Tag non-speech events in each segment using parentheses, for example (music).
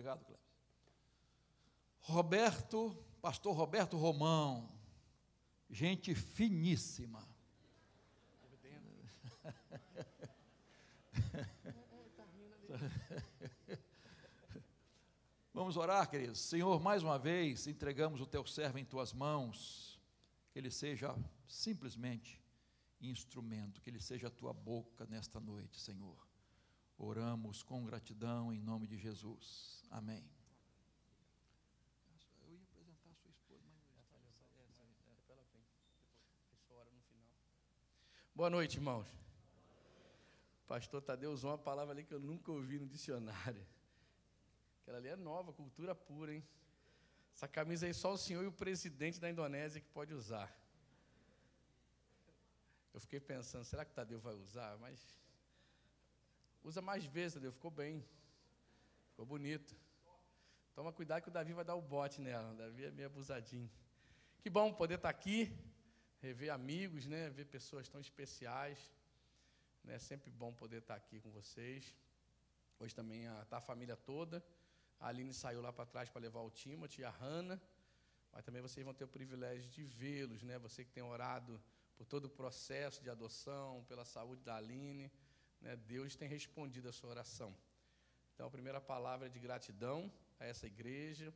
Obrigado, Cleves. Roberto, pastor Roberto Romão, gente finíssima. (laughs) Vamos orar, queridos. Senhor, mais uma vez entregamos o teu servo em tuas mãos. Que ele seja simplesmente instrumento, que ele seja a tua boca nesta noite, Senhor Oramos com gratidão em nome de Jesus. Amém. Eu ia apresentar a sua esposa, mas é, é, é ela vem. Depois, no final. Boa noite, irmãos. Pastor Tadeu usou uma palavra ali que eu nunca ouvi no dicionário. Aquela ali é nova, cultura pura, hein? Essa camisa aí só o senhor e o presidente da Indonésia que pode usar. Eu fiquei pensando, será que Tadeu vai usar? Mas Usa mais vezes, Tadeu. Ficou bem. Ficou bonito. Toma cuidado que o Davi vai dar o bote nela. O né? Davi é meio abusadinho. Que bom poder estar tá aqui, rever amigos, né? Ver pessoas tão especiais. É né? sempre bom poder estar tá aqui com vocês. Hoje também está a família toda. A Aline saiu lá para trás para levar o Timothy, a Hanna. Mas também vocês vão ter o privilégio de vê-los, né? Você que tem orado por todo o processo de adoção, pela saúde da Aline né, Deus tem respondido a sua oração. Então, a primeira palavra é de gratidão a essa igreja.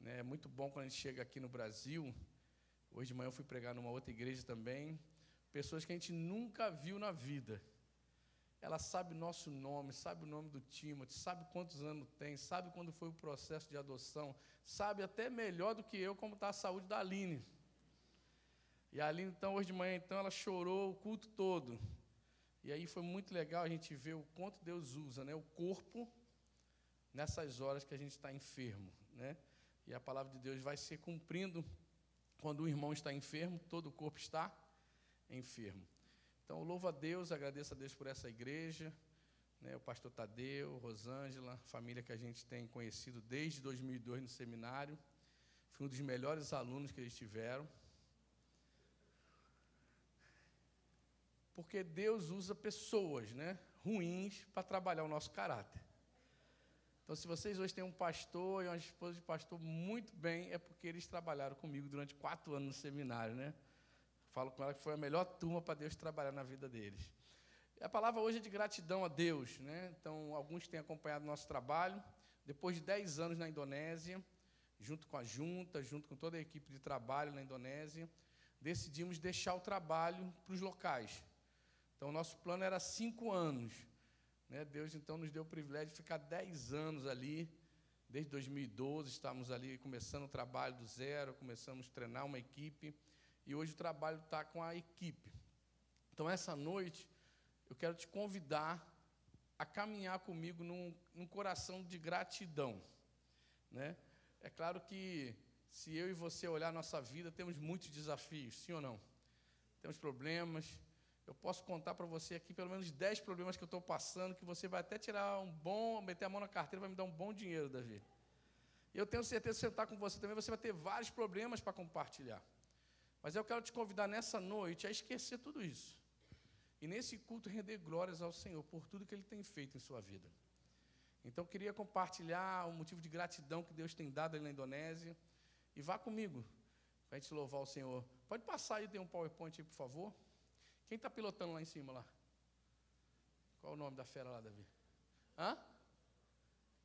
Né? É muito bom quando a gente chega aqui no Brasil. Hoje de manhã eu fui pregar numa outra igreja também. Pessoas que a gente nunca viu na vida. Ela sabe nosso nome, sabe o nome do Timothy, sabe quantos anos tem, sabe quando foi o processo de adoção, sabe até melhor do que eu como está a saúde da Aline. E a Aline, então, hoje de manhã, então, ela chorou o culto todo. E aí foi muito legal a gente ver o quanto Deus usa né, o corpo nessas horas que a gente está enfermo. Né? E a palavra de Deus vai se cumprindo. Quando um irmão está enfermo, todo o corpo está enfermo. Então, louvo a Deus, agradeço a Deus por essa igreja, né, o pastor Tadeu, Rosângela, família que a gente tem conhecido desde 2002 no seminário. Fui um dos melhores alunos que eles tiveram. porque Deus usa pessoas né, ruins para trabalhar o nosso caráter. Então, se vocês hoje têm um pastor e uma esposa de pastor muito bem, é porque eles trabalharam comigo durante quatro anos no seminário, né? Falo com ela que foi a melhor turma para Deus trabalhar na vida deles. A palavra hoje é de gratidão a Deus, né? Então, alguns têm acompanhado nosso trabalho. Depois de dez anos na Indonésia, junto com a junta, junto com toda a equipe de trabalho na Indonésia, decidimos deixar o trabalho para os locais. Então, o nosso plano era cinco anos. Né? Deus, então, nos deu o privilégio de ficar dez anos ali. Desde 2012, estávamos ali começando o trabalho do zero, começamos a treinar uma equipe. E hoje o trabalho está com a equipe. Então, essa noite, eu quero te convidar a caminhar comigo num, num coração de gratidão. Né? É claro que se eu e você olhar nossa vida, temos muitos desafios, sim ou não? Temos problemas, eu posso contar para você aqui pelo menos 10 problemas que eu estou passando, que você vai até tirar um bom, meter a mão na carteira, vai me dar um bom dinheiro, Davi. Eu tenho certeza que sentar com você também, você vai ter vários problemas para compartilhar. Mas eu quero te convidar nessa noite a esquecer tudo isso. E nesse culto render glórias ao Senhor por tudo que Ele tem feito em sua vida. Então eu queria compartilhar um motivo de gratidão que Deus tem dado ali na Indonésia. E vá comigo, para a gente louvar o Senhor. Pode passar aí, tem um PowerPoint aí, por favor. Quem está pilotando lá em cima lá? Qual o nome da fera lá, Davi? Hã?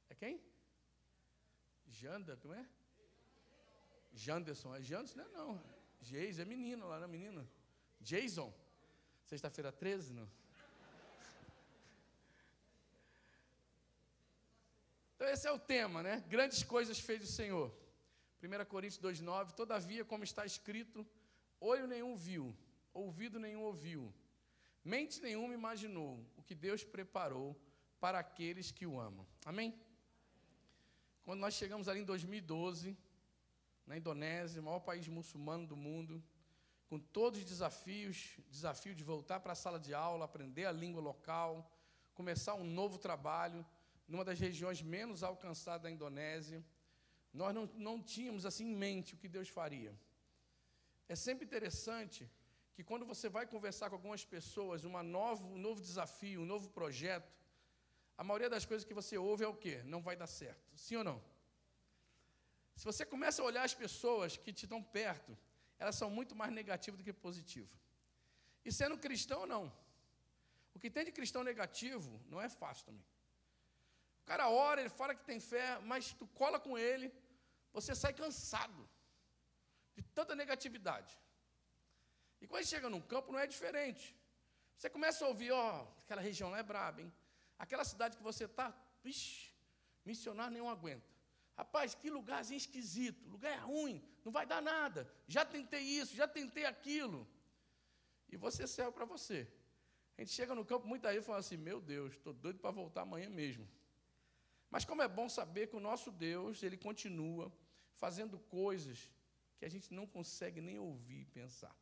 É quem? Janda, não é? Janderson, é Janderson? Não, é, não. Geis, é menino lá, não é menino? Jason. Sexta-feira 13, não? Então esse é o tema, né? Grandes coisas fez o Senhor. 1 Coríntios 2,9, todavia, como está escrito, olho nenhum viu, ouvido nenhum ouviu, mente nenhuma imaginou o que Deus preparou para aqueles que o amam. Amém? Quando nós chegamos ali em 2012, na Indonésia, o maior país muçulmano do mundo, com todos os desafios, desafio de voltar para a sala de aula, aprender a língua local, começar um novo trabalho numa das regiões menos alcançadas da Indonésia. Nós não, não tínhamos assim em mente o que Deus faria. É sempre interessante que quando você vai conversar com algumas pessoas, uma um novo desafio, um novo projeto, a maioria das coisas que você ouve é o quê? Não vai dar certo. Sim ou não? Se você começa a olhar as pessoas que te estão perto, elas são muito mais negativas do que positivas. E sendo cristão, não. O que tem de cristão negativo não é fácil também. O cara ora, ele fala que tem fé, mas tu cola com ele, você sai cansado de tanta negatividade. E quando chega num campo, não é diferente. Você começa a ouvir, ó, oh, aquela região lá é braba, hein? Aquela cidade que você está, vixi, missionário nenhum aguenta. Rapaz, que lugarzinho esquisito, lugar é ruim, não vai dar nada. Já tentei isso, já tentei aquilo. E você serve para você. A gente chega no campo, muita aí fala assim: Meu Deus, estou doido para voltar amanhã mesmo. Mas como é bom saber que o nosso Deus, ele continua fazendo coisas que a gente não consegue nem ouvir e pensar.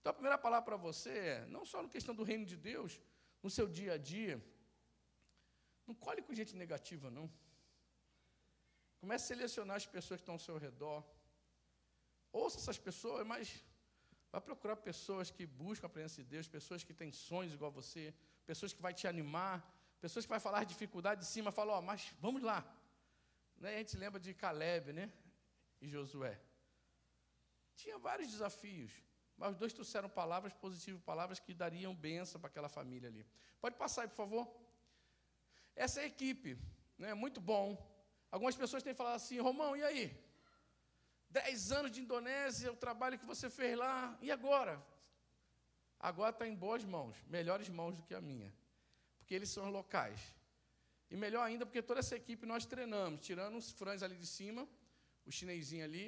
Então a primeira palavra para você é, não só na questão do reino de Deus, no seu dia a dia, não colhe com gente negativa, não. Comece a selecionar as pessoas que estão ao seu redor. Ouça essas pessoas, mas vai procurar pessoas que buscam a presença de Deus, pessoas que têm sonhos igual a você, pessoas que vai te animar, pessoas que vai falar dificuldade de cima, falam, ó, oh, mas vamos lá. Né? A gente lembra de Caleb, né? E Josué. Tinha vários desafios. Mas os dois trouxeram palavras positivas, palavras que dariam benção para aquela família ali. Pode passar aí, por favor? Essa é a equipe, né? muito bom. Algumas pessoas têm falado assim, Romão, e aí? Dez anos de Indonésia, o trabalho que você fez lá, e agora? Agora está em boas mãos, melhores mãos do que a minha, porque eles são locais. E melhor ainda, porque toda essa equipe nós treinamos, tirando os frãs ali de cima, o chinesinho ali,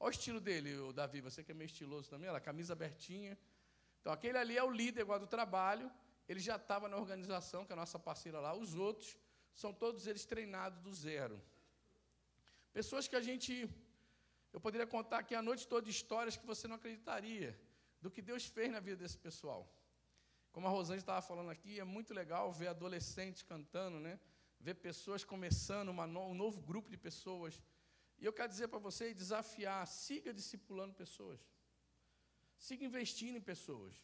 Olha o estilo dele, o Davi, você que é meio estiloso também, olha, camisa abertinha. Então, aquele ali é o líder igual do trabalho, ele já estava na organização, que é a nossa parceira lá. Os outros são todos eles treinados do zero. Pessoas que a gente. Eu poderia contar aqui a noite toda histórias que você não acreditaria do que Deus fez na vida desse pessoal. Como a Rosane estava falando aqui, é muito legal ver adolescentes cantando, né? Ver pessoas começando uma, um novo grupo de pessoas e eu quero dizer para você, desafiar, siga discipulando pessoas. Siga investindo em pessoas.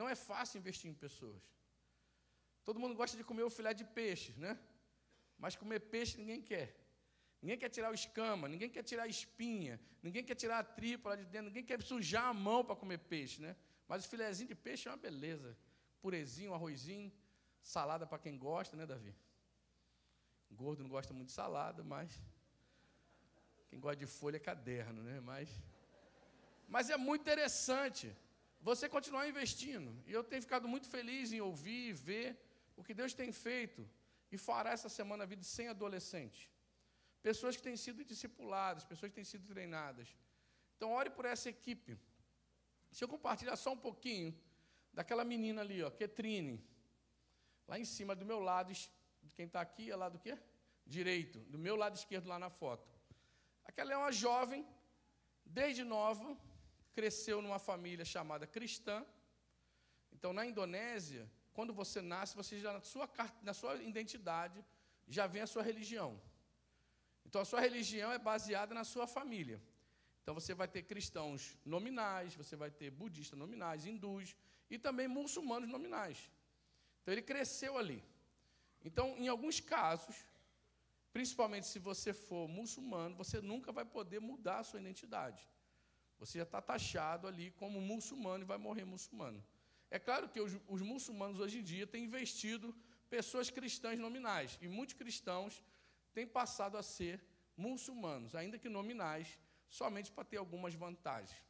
Não é fácil investir em pessoas. Todo mundo gosta de comer o filé de peixe, né? Mas comer peixe ninguém quer. Ninguém quer tirar o escama, ninguém quer tirar a espinha, ninguém quer tirar a tripa lá de dentro, ninguém quer sujar a mão para comer peixe, né? Mas o filézinho de peixe é uma beleza. Purezinho, arrozinho, salada para quem gosta, né, Davi? Gordo não gosta muito de salada, mas quem gosta de folha é caderno, né? Mas, mas é muito interessante você continuar investindo. E eu tenho ficado muito feliz em ouvir e ver o que Deus tem feito e fará essa semana a vida sem adolescente. Pessoas que têm sido discipuladas, pessoas que têm sido treinadas. Então, ore por essa equipe. Se eu compartilhar só um pouquinho daquela menina ali, ó, Ketrine, lá em cima do meu lado, quem está aqui é lá do quê? Direito, do meu lado esquerdo lá na foto. Aquela é uma jovem, desde nova, cresceu numa família chamada cristã. Então, na Indonésia, quando você nasce, você já na sua, na sua identidade já vem a sua religião. Então, a sua religião é baseada na sua família. Então, você vai ter cristãos nominais, você vai ter budistas nominais, hindus e também muçulmanos nominais. Então, ele cresceu ali. Então, em alguns casos, Principalmente se você for muçulmano, você nunca vai poder mudar a sua identidade. Você já está taxado ali como muçulmano e vai morrer muçulmano. É claro que os, os muçulmanos hoje em dia têm investido pessoas cristãs nominais, e muitos cristãos têm passado a ser muçulmanos, ainda que nominais, somente para ter algumas vantagens.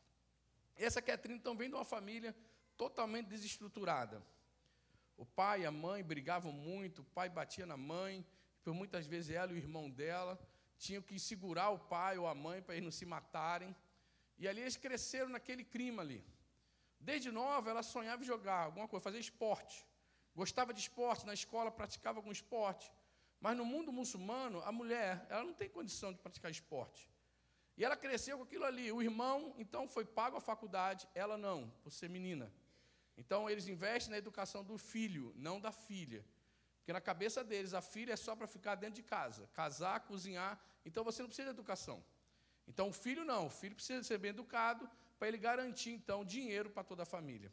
Essa Catherine estão de uma família totalmente desestruturada. O pai e a mãe brigavam muito, o pai batia na mãe, por muitas vezes ela e o irmão dela tinham que segurar o pai ou a mãe para eles não se matarem. E ali eles cresceram naquele clima ali. Desde nova ela sonhava em jogar alguma coisa, fazer esporte. Gostava de esporte, na escola praticava algum esporte. Mas no mundo muçulmano, a mulher, ela não tem condição de praticar esporte. E ela cresceu com aquilo ali. O irmão, então, foi pago à faculdade, ela não, por ser menina. Então, eles investem na educação do filho, não da filha. Porque na cabeça deles, a filha é só para ficar dentro de casa, casar, cozinhar. Então você não precisa de educação. Então o filho não, o filho precisa ser bem educado para ele garantir, então, dinheiro para toda a família.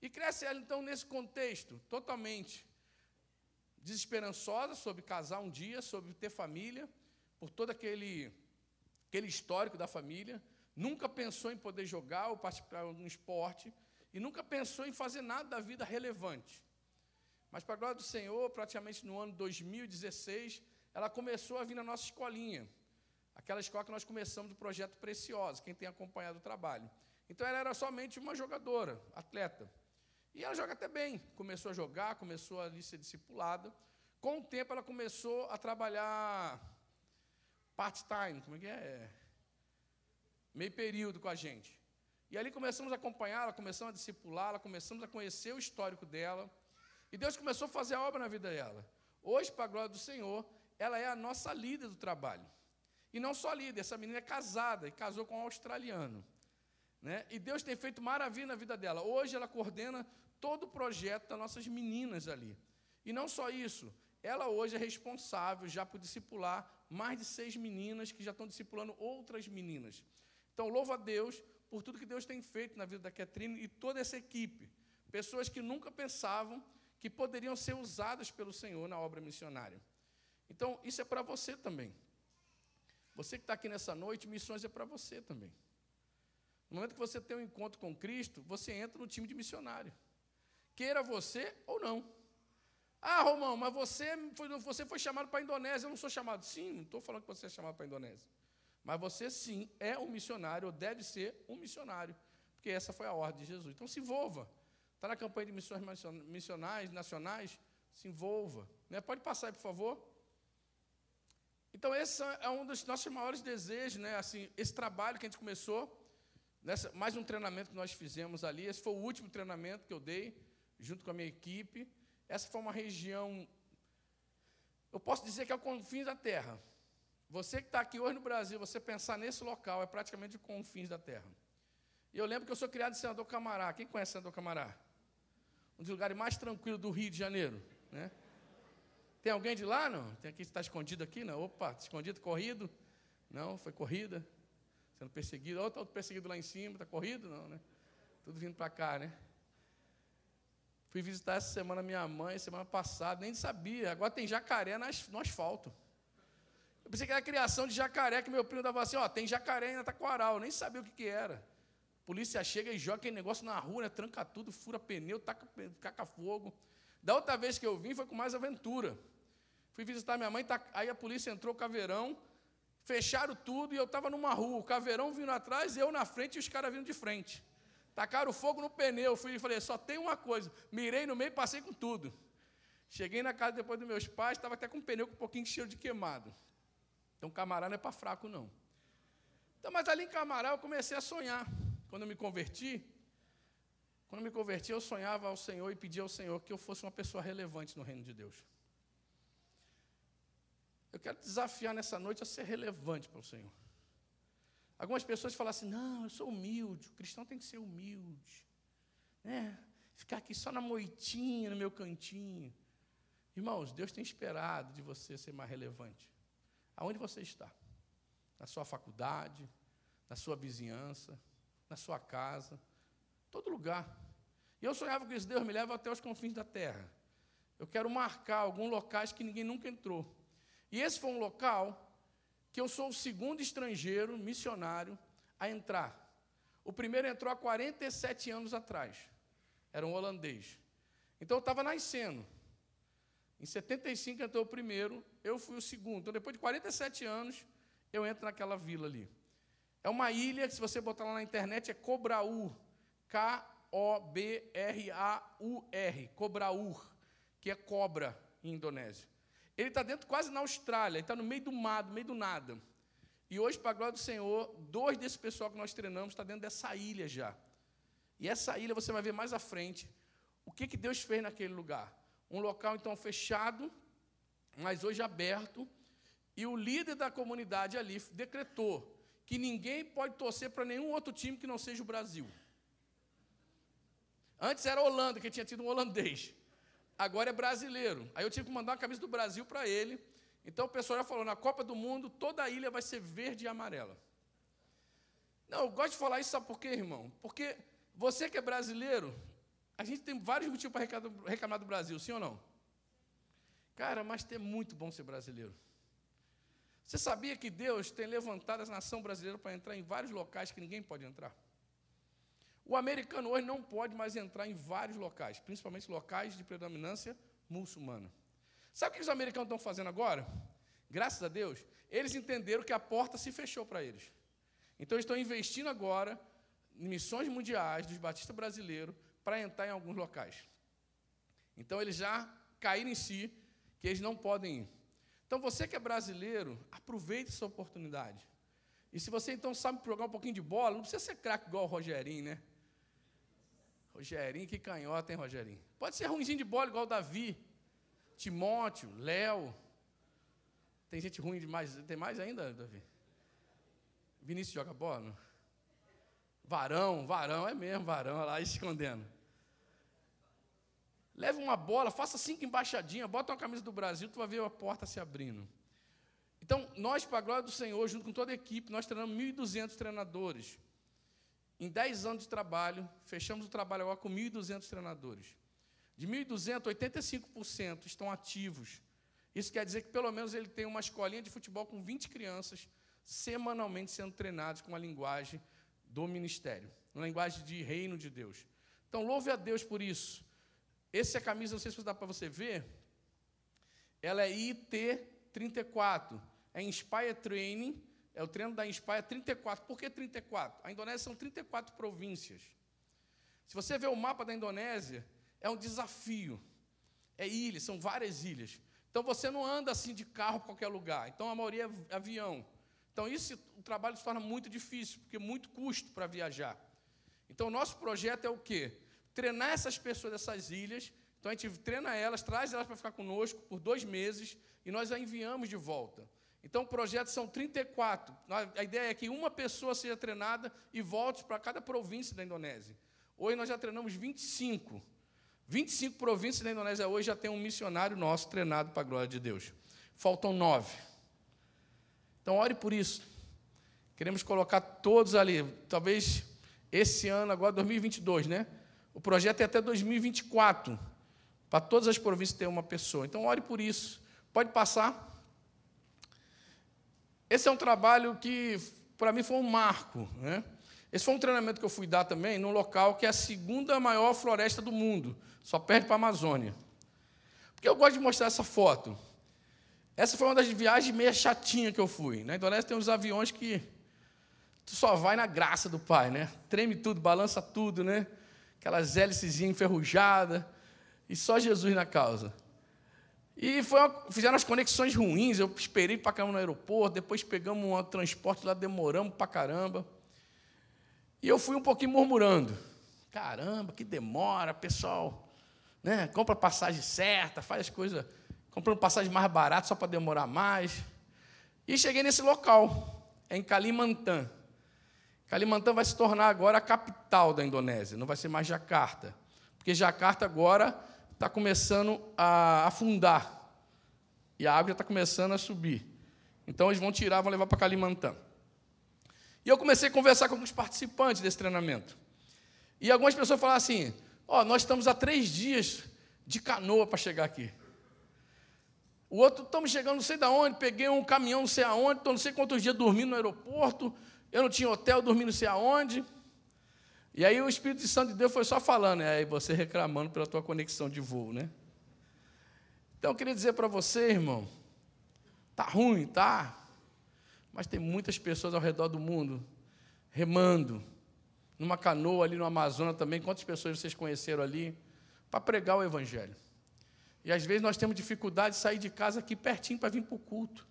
E cresce ela, então, nesse contexto, totalmente desesperançosa sobre casar um dia, sobre ter família, por todo aquele, aquele histórico da família. Nunca pensou em poder jogar ou participar de algum esporte. E nunca pensou em fazer nada da vida relevante. Mas, para a glória do Senhor, praticamente no ano 2016, ela começou a vir na nossa escolinha. Aquela escola que nós começamos do projeto Preciosa, quem tem acompanhado o trabalho. Então, ela era somente uma jogadora, atleta. E ela joga até bem. Começou a jogar, começou a ser discipulada. Com o tempo, ela começou a trabalhar part-time, como é que é? é meio período com a gente. E ali começamos a acompanhá-la, começamos a discipulá-la, começamos a conhecer o histórico dela. E Deus começou a fazer a obra na vida dela. Hoje, para a glória do Senhor, ela é a nossa líder do trabalho. E não só líder, essa menina é casada e casou com um australiano. Né? E Deus tem feito maravilha na vida dela. Hoje ela coordena todo o projeto das nossas meninas ali. E não só isso, ela hoje é responsável já por discipular mais de seis meninas que já estão discipulando outras meninas. Então, louva a Deus por tudo que Deus tem feito na vida da Catrine e toda essa equipe. Pessoas que nunca pensavam que poderiam ser usadas pelo Senhor na obra missionária. Então, isso é para você também. Você que está aqui nessa noite, missões é para você também. No momento que você tem um encontro com Cristo, você entra no time de missionário. Queira você ou não. Ah, Romão, mas você foi, você foi chamado para a Indonésia, eu não sou chamado. Sim, não estou falando que você é chamado para a Indonésia. Mas você sim é um missionário, ou deve ser um missionário, porque essa foi a ordem de Jesus. Então se envolva. Está na campanha de missões missionais, nacionais? Se envolva. Né? Pode passar aí, por favor. Então, esse é um dos nossos maiores desejos, né? Assim, esse trabalho que a gente começou, nessa, mais um treinamento que nós fizemos ali. Esse foi o último treinamento que eu dei, junto com a minha equipe. Essa foi uma região. Eu posso dizer que é o confins da terra. Você que está aqui hoje no Brasil, você pensar nesse local, é praticamente o confins da terra. E eu lembro que eu sou criado em Senador Camará. Quem conhece Senador Camará? um dos lugares mais tranquilos do Rio de Janeiro, né? Tem alguém de lá, não? Tem aqui que está escondido aqui, não? Opa, escondido, corrido? Não, foi corrida. Sendo perseguido. Outro outro perseguido lá em cima, está corrido? Não, né? Tudo vindo para cá, né? Fui visitar essa semana minha mãe, semana passada, nem sabia. Agora tem jacaré nas, no asfalto. Eu pensei que era a criação de jacaré, que meu primo dava assim, ó, tem jacaré na Taquaral, tá nem sabia o que, que era polícia chega e joga aquele negócio na rua, né? tranca tudo, fura pneu, taca, taca fogo. Da outra vez que eu vim foi com mais aventura. Fui visitar minha mãe, tá, aí a polícia entrou, caveirão, fecharam tudo e eu estava numa rua. O caveirão vindo atrás, eu na frente e os caras vindo de frente. Tacaram fogo no pneu. Fui e falei: só tem uma coisa. Mirei no meio e passei com tudo. Cheguei na casa depois dos meus pais, estava até com o pneu com um pouquinho de cheiro de queimado. Então, camarada não é para fraco, não. Então, mas ali em Camará eu comecei a sonhar. Quando eu me converti, quando eu me converti, eu sonhava ao Senhor e pedia ao Senhor que eu fosse uma pessoa relevante no reino de Deus. Eu quero desafiar nessa noite a ser relevante para o Senhor. Algumas pessoas falam assim: não, eu sou humilde, o cristão tem que ser humilde. Né? Ficar aqui só na moitinha, no meu cantinho. Irmãos, Deus tem esperado de você ser mais relevante. Aonde você está? Na sua faculdade, na sua vizinhança, na sua casa, todo lugar. E eu sonhava com isso, Deus me leva até os confins da terra. Eu quero marcar alguns locais que ninguém nunca entrou. E esse foi um local que eu sou o segundo estrangeiro missionário a entrar. O primeiro entrou há 47 anos atrás. Era um holandês. Então eu estava nascendo. Em 75 entrou o primeiro, eu fui o segundo. Então depois de 47 anos, eu entro naquela vila ali. É uma ilha, que se você botar lá na internet, é Cobraur. K-O-B-R-A-U-R. Cobraur, que é cobra em Indonésia. Ele está dentro quase na Austrália, ele está no meio do mar, no meio do nada. E hoje, para a glória do Senhor, dois desse pessoal que nós treinamos está dentro dessa ilha já. E essa ilha você vai ver mais à frente o que, que Deus fez naquele lugar. Um local então fechado, mas hoje aberto. E o líder da comunidade ali decretou que ninguém pode torcer para nenhum outro time que não seja o Brasil. Antes era a Holanda, que tinha tido um holandês. Agora é brasileiro. Aí eu tive que mandar uma camisa do Brasil para ele. Então o pessoal já falou: na Copa do Mundo, toda a ilha vai ser verde e amarela. Não, eu gosto de falar isso, sabe por quê, irmão? Porque você que é brasileiro, a gente tem vários motivos para reclamar do Brasil, sim ou não? Cara, mas é muito bom ser brasileiro. Você sabia que Deus tem levantado a nação brasileira para entrar em vários locais que ninguém pode entrar? O americano hoje não pode mais entrar em vários locais, principalmente locais de predominância muçulmana. Sabe o que os americanos estão fazendo agora? Graças a Deus, eles entenderam que a porta se fechou para eles. Então, eles estão investindo agora em missões mundiais dos batistas brasileiros para entrar em alguns locais. Então, eles já caíram em si que eles não podem ir. Então você que é brasileiro, aproveite essa oportunidade. E se você então sabe jogar um pouquinho de bola, não precisa ser craque igual o Rogerinho, né? Rogerinho, que canhota, hein, Rogerinho? Pode ser ruimzinho de bola igual o Davi, Timóteo, Léo. Tem gente ruim demais. Tem mais ainda, Davi? Vinícius joga bola? Não? Varão, varão, é mesmo, varão, olha lá (laughs) escondendo. Leve uma bola, faça cinco embaixadinhas, bota uma camisa do Brasil, tu vai ver a porta se abrindo. Então, nós, para a glória do Senhor, junto com toda a equipe, nós treinamos 1.200 treinadores. Em 10 anos de trabalho, fechamos o trabalho agora com 1.200 treinadores. De 1.200, 85% estão ativos. Isso quer dizer que pelo menos ele tem uma escolinha de futebol com 20 crianças semanalmente sendo treinadas com a linguagem do ministério, uma linguagem de reino de Deus. Então, louve a Deus por isso. Essa é camisa, não sei se dá para você ver, ela é IT34, é Inspire Training, é o treino da Inspire 34. Por que 34? A Indonésia são 34 províncias. Se você vê o mapa da Indonésia, é um desafio. É ilha, são várias ilhas. Então você não anda assim de carro para qualquer lugar. Então a maioria é avião. Então isso o trabalho se torna muito difícil, porque é muito custo para viajar. Então o nosso projeto é o quê? treinar essas pessoas dessas ilhas. Então a gente treina elas, traz elas para ficar conosco por dois meses e nós a enviamos de volta. Então o projeto são 34. A ideia é que uma pessoa seja treinada e volte para cada província da Indonésia. Hoje nós já treinamos 25. 25 províncias da Indonésia hoje já tem um missionário nosso treinado para a glória de Deus. Faltam nove. Então ore por isso. Queremos colocar todos ali. Talvez esse ano, agora 2022, né? O projeto é até 2024, para todas as províncias ter uma pessoa. Então, ore por isso. Pode passar. Esse é um trabalho que, para mim, foi um marco. Né? Esse foi um treinamento que eu fui dar também num local que é a segunda maior floresta do mundo, só perde para a Amazônia. Porque eu gosto de mostrar essa foto. Essa foi uma das viagens meia chatinha que eu fui. Na Indonésia então, tem uns aviões que tu só vai na graça do pai, né? Treme tudo, balança tudo, né? aquelas hélices enferrujadas, e só Jesus na causa. E uma, fizeram as conexões ruins, eu esperei para caramba no aeroporto, depois pegamos um transporte lá, demoramos para caramba. E eu fui um pouquinho murmurando. Caramba, que demora, pessoal. Né? Compra passagem certa, faz as coisas. Comprando passagem mais barata só para demorar mais. E cheguei nesse local, em Calimantan Kalimantan vai se tornar agora a capital da Indonésia, não vai ser mais Jacarta, porque Jacarta agora está começando a afundar e a água já está começando a subir. Então eles vão tirar, vão levar para Kalimantan. E eu comecei a conversar com alguns participantes desse treinamento. E algumas pessoas falaram assim: Ó, oh, nós estamos há três dias de canoa para chegar aqui. O outro, estamos chegando não sei de onde, peguei um caminhão não sei aonde, estou não sei quantos dias dormindo no aeroporto, eu não tinha hotel, dormi não sei aonde. E aí o Espírito Santo de Deus foi só falando, aí é, você reclamando pela tua conexão de voo, né? Então eu queria dizer para você, irmão, tá ruim, tá? Mas tem muitas pessoas ao redor do mundo remando numa canoa ali no Amazonas também. Quantas pessoas vocês conheceram ali para pregar o evangelho? E às vezes nós temos dificuldade de sair de casa aqui pertinho para vir para o culto.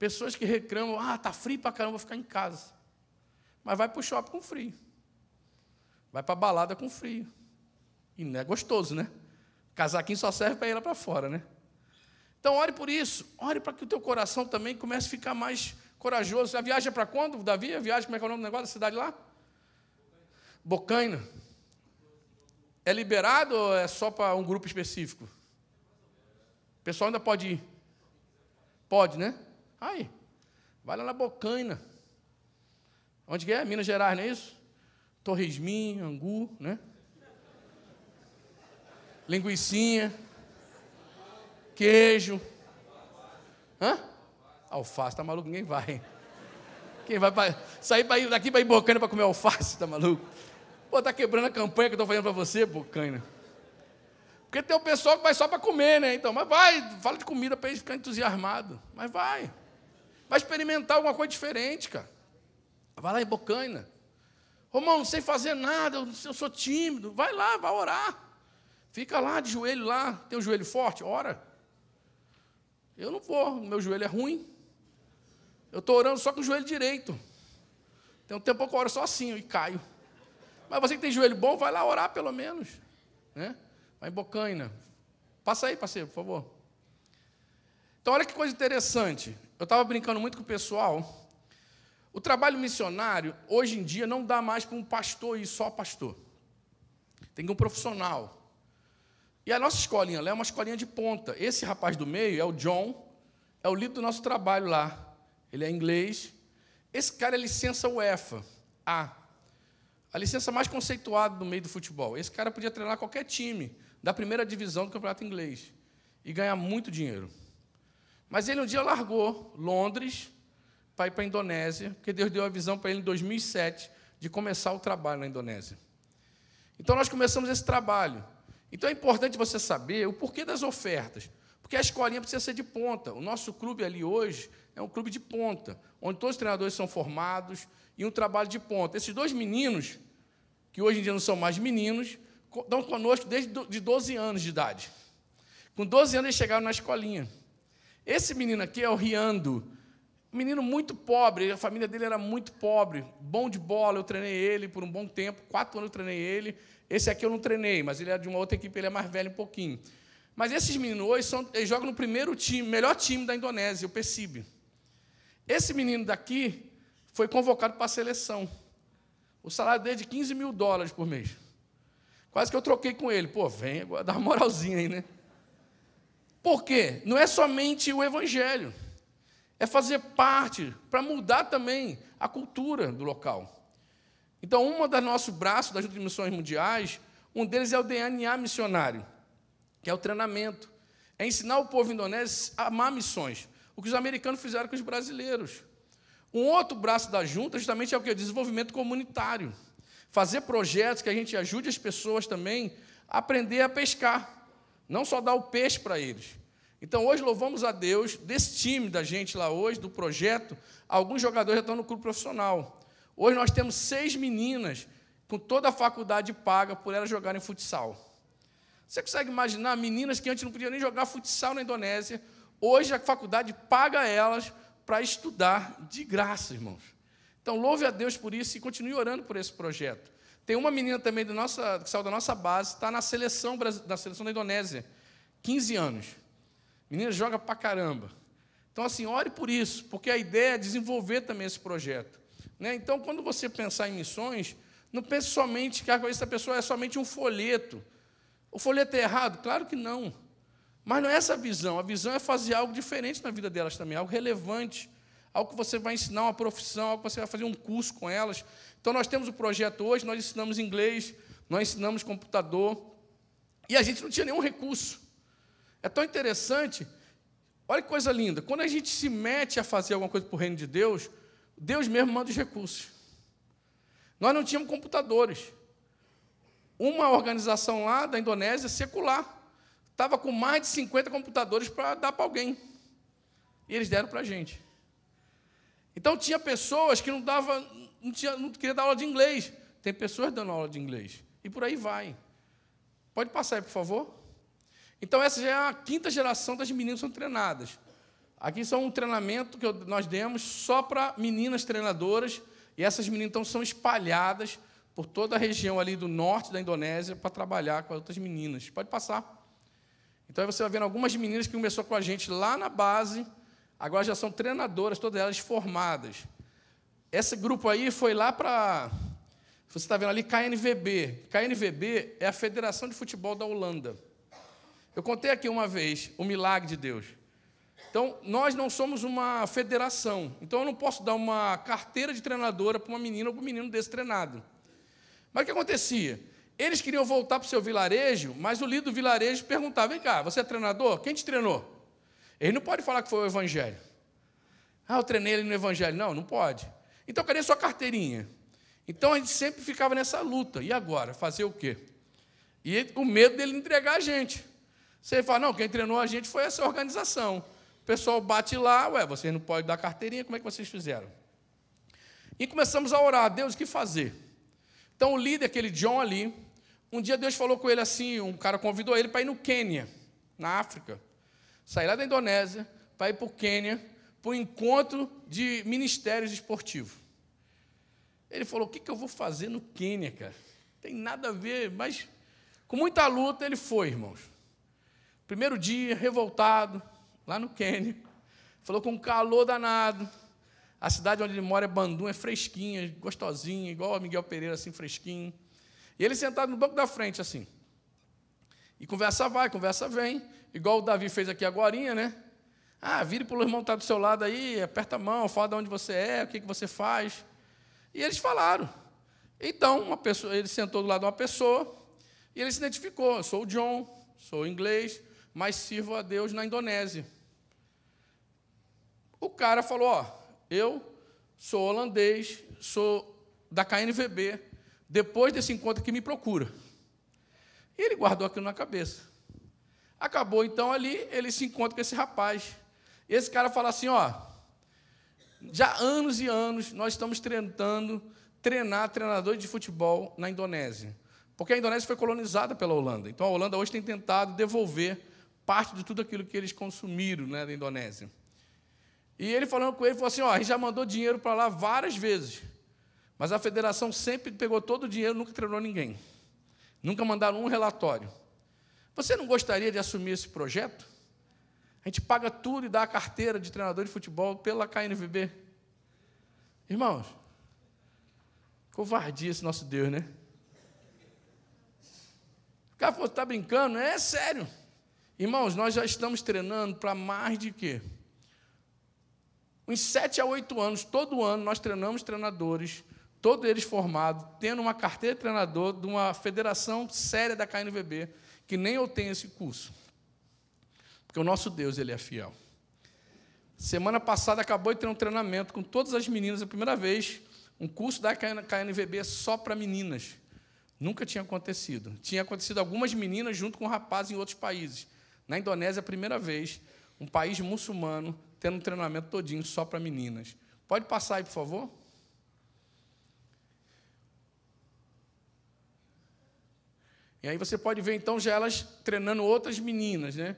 Pessoas que reclamam, ah, tá frio para caramba, vou ficar em casa. Mas vai pro shopping com frio. Vai pra balada com frio. E não é gostoso, né? Casaquinho só serve para ir lá para fora, né? Então ore por isso. Ore para que o teu coração também comece a ficar mais corajoso. A viagem é para quando, Davi? A viagem, como é que é o nome do negócio da cidade lá? Bocaina. É liberado ou é só para um grupo específico? O pessoal ainda pode ir? Pode, né? Aí, vai lá na Bocaina. Onde que é? Minas Gerais, não é isso? Torresmin, Angu, né? Linguicinha. Queijo. Hã? Alface, tá maluco? Ninguém vai. Quem vai pra, sair pra daqui para ir Bocaina para comer alface, tá maluco? Pô, tá quebrando a campanha que eu tô fazendo para você, Bocaina. Porque tem o pessoal que vai só para comer, né? Então, mas vai, fala de comida para eles ficarem entusiasmados. Mas vai. Vai experimentar alguma coisa diferente, cara. Vai lá em Bocaina. Romão, não sei fazer nada, eu, sou tímido. Vai lá, vai orar. Fica lá de joelho lá. Tem um joelho forte? Ora. Eu não vou, meu joelho é ruim. Eu estou orando só com o joelho direito. Tem um tempo que eu oro só assim e caio. Mas você que tem joelho bom, vai lá orar pelo menos. Né? Vai em Bocaina. Passa aí, parceiro, por favor. Então, olha que coisa interessante eu estava brincando muito com o pessoal. O trabalho missionário, hoje em dia, não dá mais para um pastor e só pastor. Tem que um profissional. E a nossa escolinha lá é uma escolinha de ponta. Esse rapaz do meio é o John, é o líder do nosso trabalho lá. Ele é inglês. Esse cara é licença UEFA, A. A licença mais conceituada no meio do futebol. Esse cara podia treinar qualquer time da primeira divisão do campeonato inglês e ganhar muito dinheiro. Mas ele um dia largou Londres para ir para a Indonésia, porque Deus deu a visão para ele em 2007 de começar o trabalho na Indonésia. Então nós começamos esse trabalho. Então é importante você saber o porquê das ofertas. Porque a escolinha precisa ser de ponta. O nosso clube ali hoje é um clube de ponta, onde todos os treinadores são formados e um trabalho de ponta. Esses dois meninos, que hoje em dia não são mais meninos, estão conosco desde de 12 anos de idade. Com 12 anos eles chegaram na escolinha. Esse menino aqui é o Riando. Menino muito pobre, a família dele era muito pobre, bom de bola, eu treinei ele por um bom tempo, quatro anos eu treinei ele. Esse aqui eu não treinei, mas ele é de uma outra equipe, ele é mais velho um pouquinho. Mas esses meninos hoje são, eles jogam no primeiro time, melhor time da Indonésia, o Persib. Esse menino daqui foi convocado para a seleção. O salário dele é de 15 mil dólares por mês. Quase que eu troquei com ele. Pô, vem, dá uma moralzinha aí, né? Por quê? Não é somente o evangelho, é fazer parte para mudar também a cultura do local. Então, um dos nossos braços da Junta de Missões Mundiais, um deles é o DNA missionário, que é o treinamento. É ensinar o povo indonésio a amar missões, o que os americanos fizeram com os brasileiros. Um outro braço da junta justamente é o que? O desenvolvimento comunitário. Fazer projetos que a gente ajude as pessoas também a aprender a pescar. Não só dar o peixe para eles. Então hoje louvamos a Deus desse time da gente lá hoje, do projeto. Alguns jogadores já estão no clube profissional. Hoje nós temos seis meninas com toda a faculdade paga por elas jogarem futsal. Você consegue imaginar meninas que antes não podiam nem jogar futsal na Indonésia, hoje a faculdade paga elas para estudar de graça, irmãos. Então louve a Deus por isso e continue orando por esse projeto. Tem uma menina também do nossa, que saiu da nossa base, está na seleção, da seleção da Indonésia, 15 anos. Menina joga pra caramba. Então, assim, ore por isso, porque a ideia é desenvolver também esse projeto. Né? Então, quando você pensar em missões, não pense somente que a coisa da pessoa é somente um folheto. O folheto é errado? Claro que não. Mas não é essa a visão. A visão é fazer algo diferente na vida delas também, algo relevante, algo que você vai ensinar uma profissão, algo que você vai fazer um curso com elas. Então nós temos o projeto hoje, nós ensinamos inglês, nós ensinamos computador, e a gente não tinha nenhum recurso. É tão interessante, olha que coisa linda, quando a gente se mete a fazer alguma coisa para o reino de Deus, Deus mesmo manda os recursos. Nós não tínhamos computadores. Uma organização lá da Indonésia, secular, estava com mais de 50 computadores para dar para alguém. E eles deram para a gente. Então tinha pessoas que não davam não, tinha, não queria dar aula de inglês. Tem pessoas dando aula de inglês. E por aí vai. Pode passar aí, por favor? Então, essa já é a quinta geração das meninas que são treinadas. Aqui são um treinamento que nós demos só para meninas treinadoras, e essas meninas então são espalhadas por toda a região ali do norte da Indonésia para trabalhar com as outras meninas. Pode passar. Então aí você vai vendo algumas meninas que começou com a gente lá na base, agora já são treinadoras, todas elas formadas. Esse grupo aí foi lá para. Você está vendo ali KNVB. KNVB é a Federação de Futebol da Holanda. Eu contei aqui uma vez o milagre de Deus. Então, nós não somos uma federação. Então, eu não posso dar uma carteira de treinadora para uma menina ou para um menino desse treinado. Mas o que acontecia? Eles queriam voltar para o seu vilarejo, mas o líder do vilarejo perguntava: vem cá, você é treinador? Quem te treinou? Ele não pode falar que foi o Evangelho. Ah, eu treinei ele no Evangelho. Não, não pode. Então, cadê sua carteirinha? Então a gente sempre ficava nessa luta. E agora? Fazer o quê? E o medo dele entregar a gente. Você fala, não, quem treinou a gente foi essa organização. O pessoal bate lá, ué, vocês não podem dar carteirinha, como é que vocês fizeram? E começamos a orar, Deus, o que fazer? Então o líder, aquele John ali, um dia Deus falou com ele assim, um cara convidou ele para ir no Quênia, na África. Sair lá da Indonésia, para ir para o Quênia, para o encontro de ministérios esportivos. Ele falou: O que, que eu vou fazer no Quênia, cara? Tem nada a ver, mas com muita luta ele foi, irmãos. Primeiro dia, revoltado, lá no Quênia. Falou com um calor danado. A cidade onde ele mora é Bandum, é fresquinha, gostosinha, igual a Miguel Pereira, assim, fresquinho. E ele sentado no banco da frente, assim. E conversa vai, conversa vem, igual o Davi fez aqui agora, né? Ah, vire para o irmão que está do seu lado aí, aperta a mão, fala de onde você é, o que, que você faz. E eles falaram. Então, uma pessoa, ele sentou do lado de uma pessoa e ele se identificou. Eu sou o John, sou inglês, mas sirvo a Deus na Indonésia. O cara falou: Ó, eu sou holandês, sou da KNVB, depois desse encontro que me procura. E ele guardou aquilo na cabeça. Acabou então ali, ele se encontra com esse rapaz. Esse cara fala assim, ó, já anos e anos nós estamos tentando treinar treinadores de futebol na Indonésia. Porque a Indonésia foi colonizada pela Holanda. Então a Holanda hoje tem tentado devolver parte de tudo aquilo que eles consumiram né, da Indonésia. E ele falando com ele, falou assim: ó, a gente já mandou dinheiro para lá várias vezes. Mas a federação sempre pegou todo o dinheiro, nunca treinou ninguém. Nunca mandaram um relatório. Você não gostaria de assumir esse projeto? A gente paga tudo e dá a carteira de treinador de futebol pela KNVB. Irmãos, covardia esse nosso Deus, né? O cara falou, está brincando? É sério. Irmãos, nós já estamos treinando para mais de quê? Uns sete a oito anos, todo ano, nós treinamos treinadores, todos eles formados, tendo uma carteira de treinador de uma federação séria da KNVB, que nem eu tenho esse curso. Porque o nosso Deus, ele é fiel. Semana passada acabou de ter um treinamento com todas as meninas, a primeira vez, um curso da KNVB só para meninas. Nunca tinha acontecido. Tinha acontecido algumas meninas junto com rapazes em outros países. Na Indonésia, a primeira vez, um país muçulmano tendo um treinamento todinho só para meninas. Pode passar aí, por favor? E aí você pode ver então já elas treinando outras meninas, né?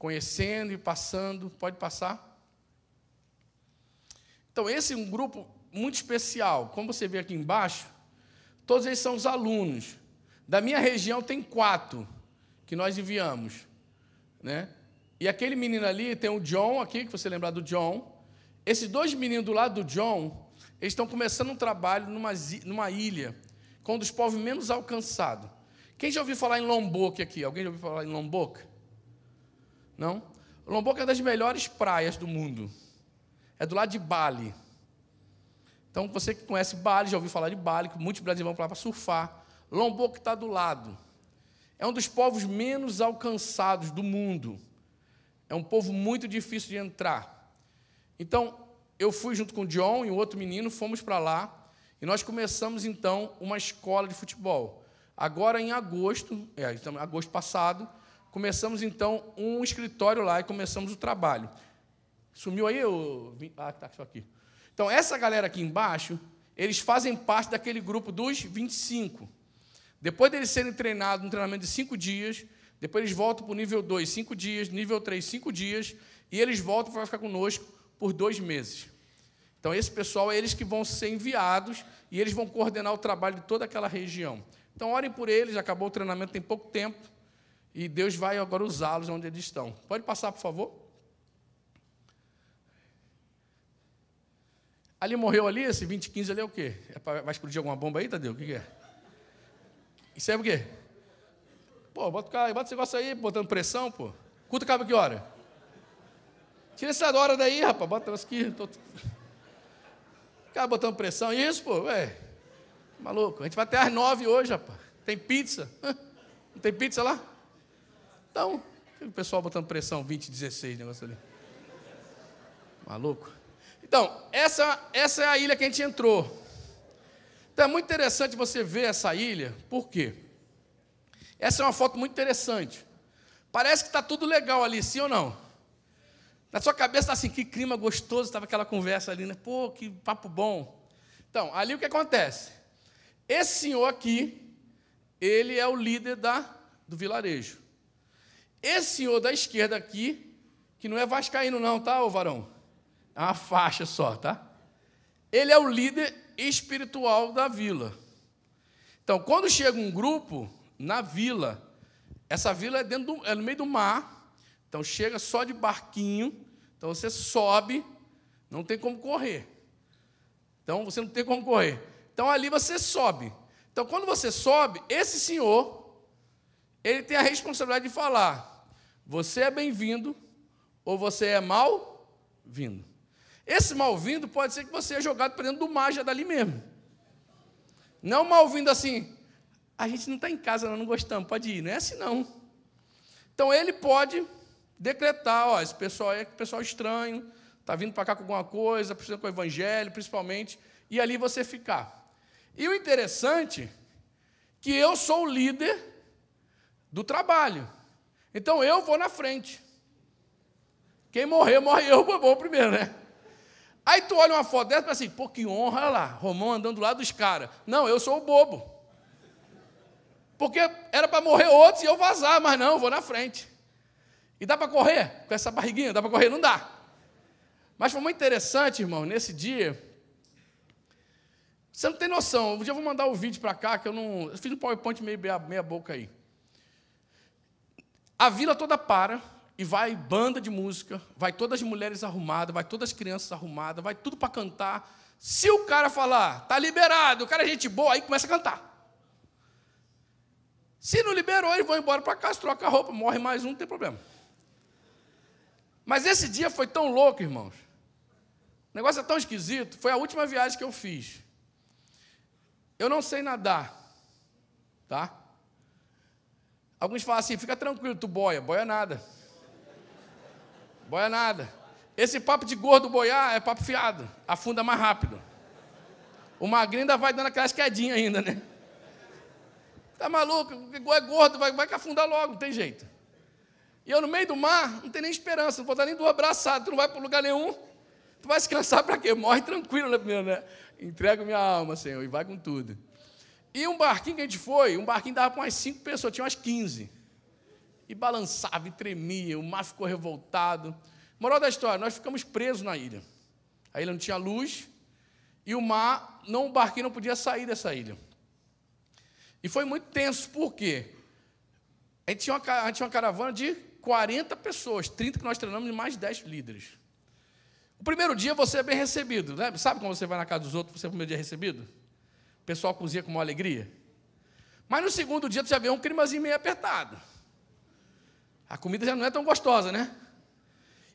conhecendo e passando. Pode passar? Então, esse é um grupo muito especial. Como você vê aqui embaixo, todos eles são os alunos. Da minha região tem quatro que nós enviamos. Né? E aquele menino ali tem o John aqui, que você lembrar do John. Esses dois meninos do lado do John, eles estão começando um trabalho numa, numa ilha, com um dos povos menos alcançados. Quem já ouviu falar em Lombok aqui? Alguém já ouviu falar em Lombok? Não? Lombok é uma das melhores praias do mundo. É do lado de Bali. Então, você que conhece Bali, já ouviu falar de Bali, que muitos brasileiros vão para lá para surfar. Lombok está do lado. É um dos povos menos alcançados do mundo. É um povo muito difícil de entrar. Então, eu fui junto com o John e o outro menino, fomos para lá e nós começamos então uma escola de futebol. Agora em agosto, é, agosto passado, Começamos então um escritório lá e começamos o trabalho. Sumiu aí o. Ah, tá só aqui. Então, essa galera aqui embaixo, eles fazem parte daquele grupo dos 25. Depois deles serem treinados um treinamento de cinco dias, depois eles voltam para o nível 2, cinco dias, nível 3, cinco dias, e eles voltam para ficar conosco por dois meses. Então, esse pessoal é eles que vão ser enviados e eles vão coordenar o trabalho de toda aquela região. Então, orem por eles, acabou o treinamento tem pouco tempo. E Deus vai agora usá-los onde eles estão. Pode passar, por favor? Ali morreu ali, esse 2015 ali é o quê? É pra, vai explodir alguma bomba aí, Tadeu? O que, que é? Isso é o quê? Pô, bota, cara, bota esse negócio aí, botando pressão, pô. Culto acaba que hora? Tira essa hora daí, rapaz, bota as aqui. Tô... Cara botando pressão, isso, pô, ué. Maluco, a gente vai até às nove hoje, rapaz. Tem pizza? Não tem pizza lá? Então, o pessoal botando pressão 20, 16, negócio ali. Maluco? Então, essa, essa é a ilha que a gente entrou. Então é muito interessante você ver essa ilha, por quê? Essa é uma foto muito interessante. Parece que está tudo legal ali, sim ou não? Na sua cabeça está assim, que clima gostoso, estava aquela conversa ali, né? Pô, que papo bom. Então, ali o que acontece? Esse senhor aqui, ele é o líder da, do vilarejo. Esse senhor da esquerda aqui, que não é vascaíno não, tá, ô varão? É uma faixa só, tá? Ele é o líder espiritual da vila. Então, quando chega um grupo na vila, essa vila é, dentro do, é no meio do mar, então chega só de barquinho, então você sobe, não tem como correr. Então você não tem como correr. Então ali você sobe. Então quando você sobe, esse senhor ele tem a responsabilidade de falar: você é bem-vindo ou você é mal-vindo. Esse mal-vindo pode ser que você é jogado para dentro do mar dali mesmo. Não é mal-vindo assim, a gente não está em casa, nós não gostamos, pode ir, não é assim não. Então ele pode decretar: ó, esse pessoal é pessoal estranho, está vindo para cá com alguma coisa, precisa com o evangelho, principalmente, e ali você ficar. E o interessante, é que eu sou o líder do trabalho. Então eu vou na frente. Quem morrer, morre eu, vou primeiro, né? Aí tu olha uma foto dessa e pensa assim, pô, que honra lá, Romão andando do lado dos caras. Não, eu sou o bobo. Porque era para morrer outros e eu vazar, mas não, eu vou na frente. E dá para correr com essa barriguinha? Dá para correr? Não dá. Mas foi muito interessante, irmão, nesse dia. Você não tem noção. Um dia eu vou mandar o um vídeo para cá, que eu não. Eu fiz um PowerPoint meio meia boca aí. A vila toda para e vai banda de música, vai todas as mulheres arrumadas, vai todas as crianças arrumadas, vai tudo para cantar. Se o cara falar, tá liberado, o cara é gente boa, aí começa a cantar. Se não liberou, eles vão embora para casa, troca a roupa, morre mais um, não tem problema. Mas esse dia foi tão louco, irmãos. O negócio é tão esquisito. Foi a última viagem que eu fiz. Eu não sei nadar, tá? Alguns falam assim: fica tranquilo, tu boia. Boia nada. Boia nada. Esse papo de gordo boiar é papo fiado, afunda mais rápido. O magrinho ainda vai dando aquelas quedinhas ainda, né? Tá maluco? É gordo, vai, vai que afunda logo, não tem jeito. E eu no meio do mar, não tem nem esperança, não vou dar nem duas abraçadas, tu não vai para lugar nenhum. Tu vai se cansar para quê? Morre tranquilo, né? né? Entrego minha alma, Senhor, e vai com tudo. E um barquinho que a gente foi, um barquinho dava para umas cinco pessoas, tinha umas 15. E balançava e tremia, o mar ficou revoltado. Moral da história, nós ficamos presos na ilha. A ilha não tinha luz e o mar, não, o barquinho não podia sair dessa ilha. E foi muito tenso, por quê? A gente tinha uma, a gente tinha uma caravana de 40 pessoas, 30 que nós treinamos e mais 10 líderes. O primeiro dia você é bem recebido, né? sabe quando você vai na casa dos outros, você é o primeiro dia recebido? pessoal cozinha com uma alegria. Mas no segundo dia você já vê um climazinho meio apertado. A comida já não é tão gostosa, né?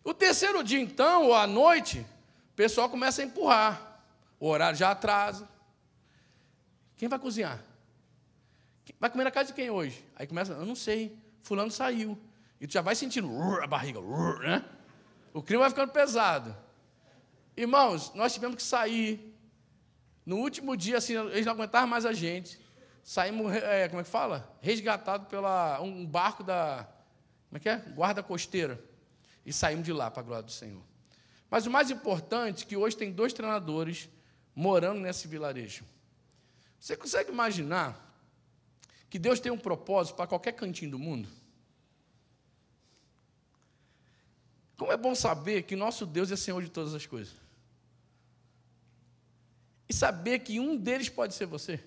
O terceiro dia, então, ou à noite, o pessoal começa a empurrar. O horário já atrasa. Quem vai cozinhar? Vai comer na casa de quem hoje? Aí começa, eu não sei, fulano saiu. E tu já vai sentindo a barriga, né? O clima vai ficando pesado. Irmãos, nós tivemos que sair no último dia, assim, eles não aguentavam mais a gente. Saímos, é, como é que fala? Resgatado pela um barco da. Como é que é? Guarda costeira. E saímos de lá para a glória do Senhor. Mas o mais importante é que hoje tem dois treinadores morando nesse vilarejo. Você consegue imaginar que Deus tem um propósito para qualquer cantinho do mundo? Como é bom saber que nosso Deus é Senhor de todas as coisas e saber que um deles pode ser você?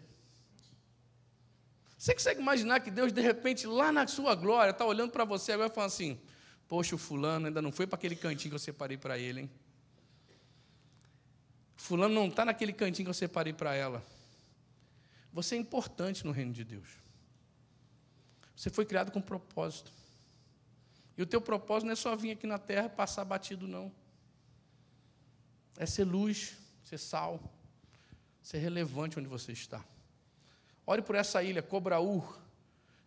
Você consegue imaginar que Deus, de repente, lá na sua glória, está olhando para você agora e falando assim: Poxa, o fulano ainda não foi para aquele cantinho que eu separei para ele, hein? Fulano não está naquele cantinho que eu separei para ela. Você é importante no reino de Deus. Você foi criado com propósito. E o teu propósito não é só vir aqui na terra passar batido, não. É ser luz, ser sal ser relevante onde você está. Ore por essa ilha, Cobraú.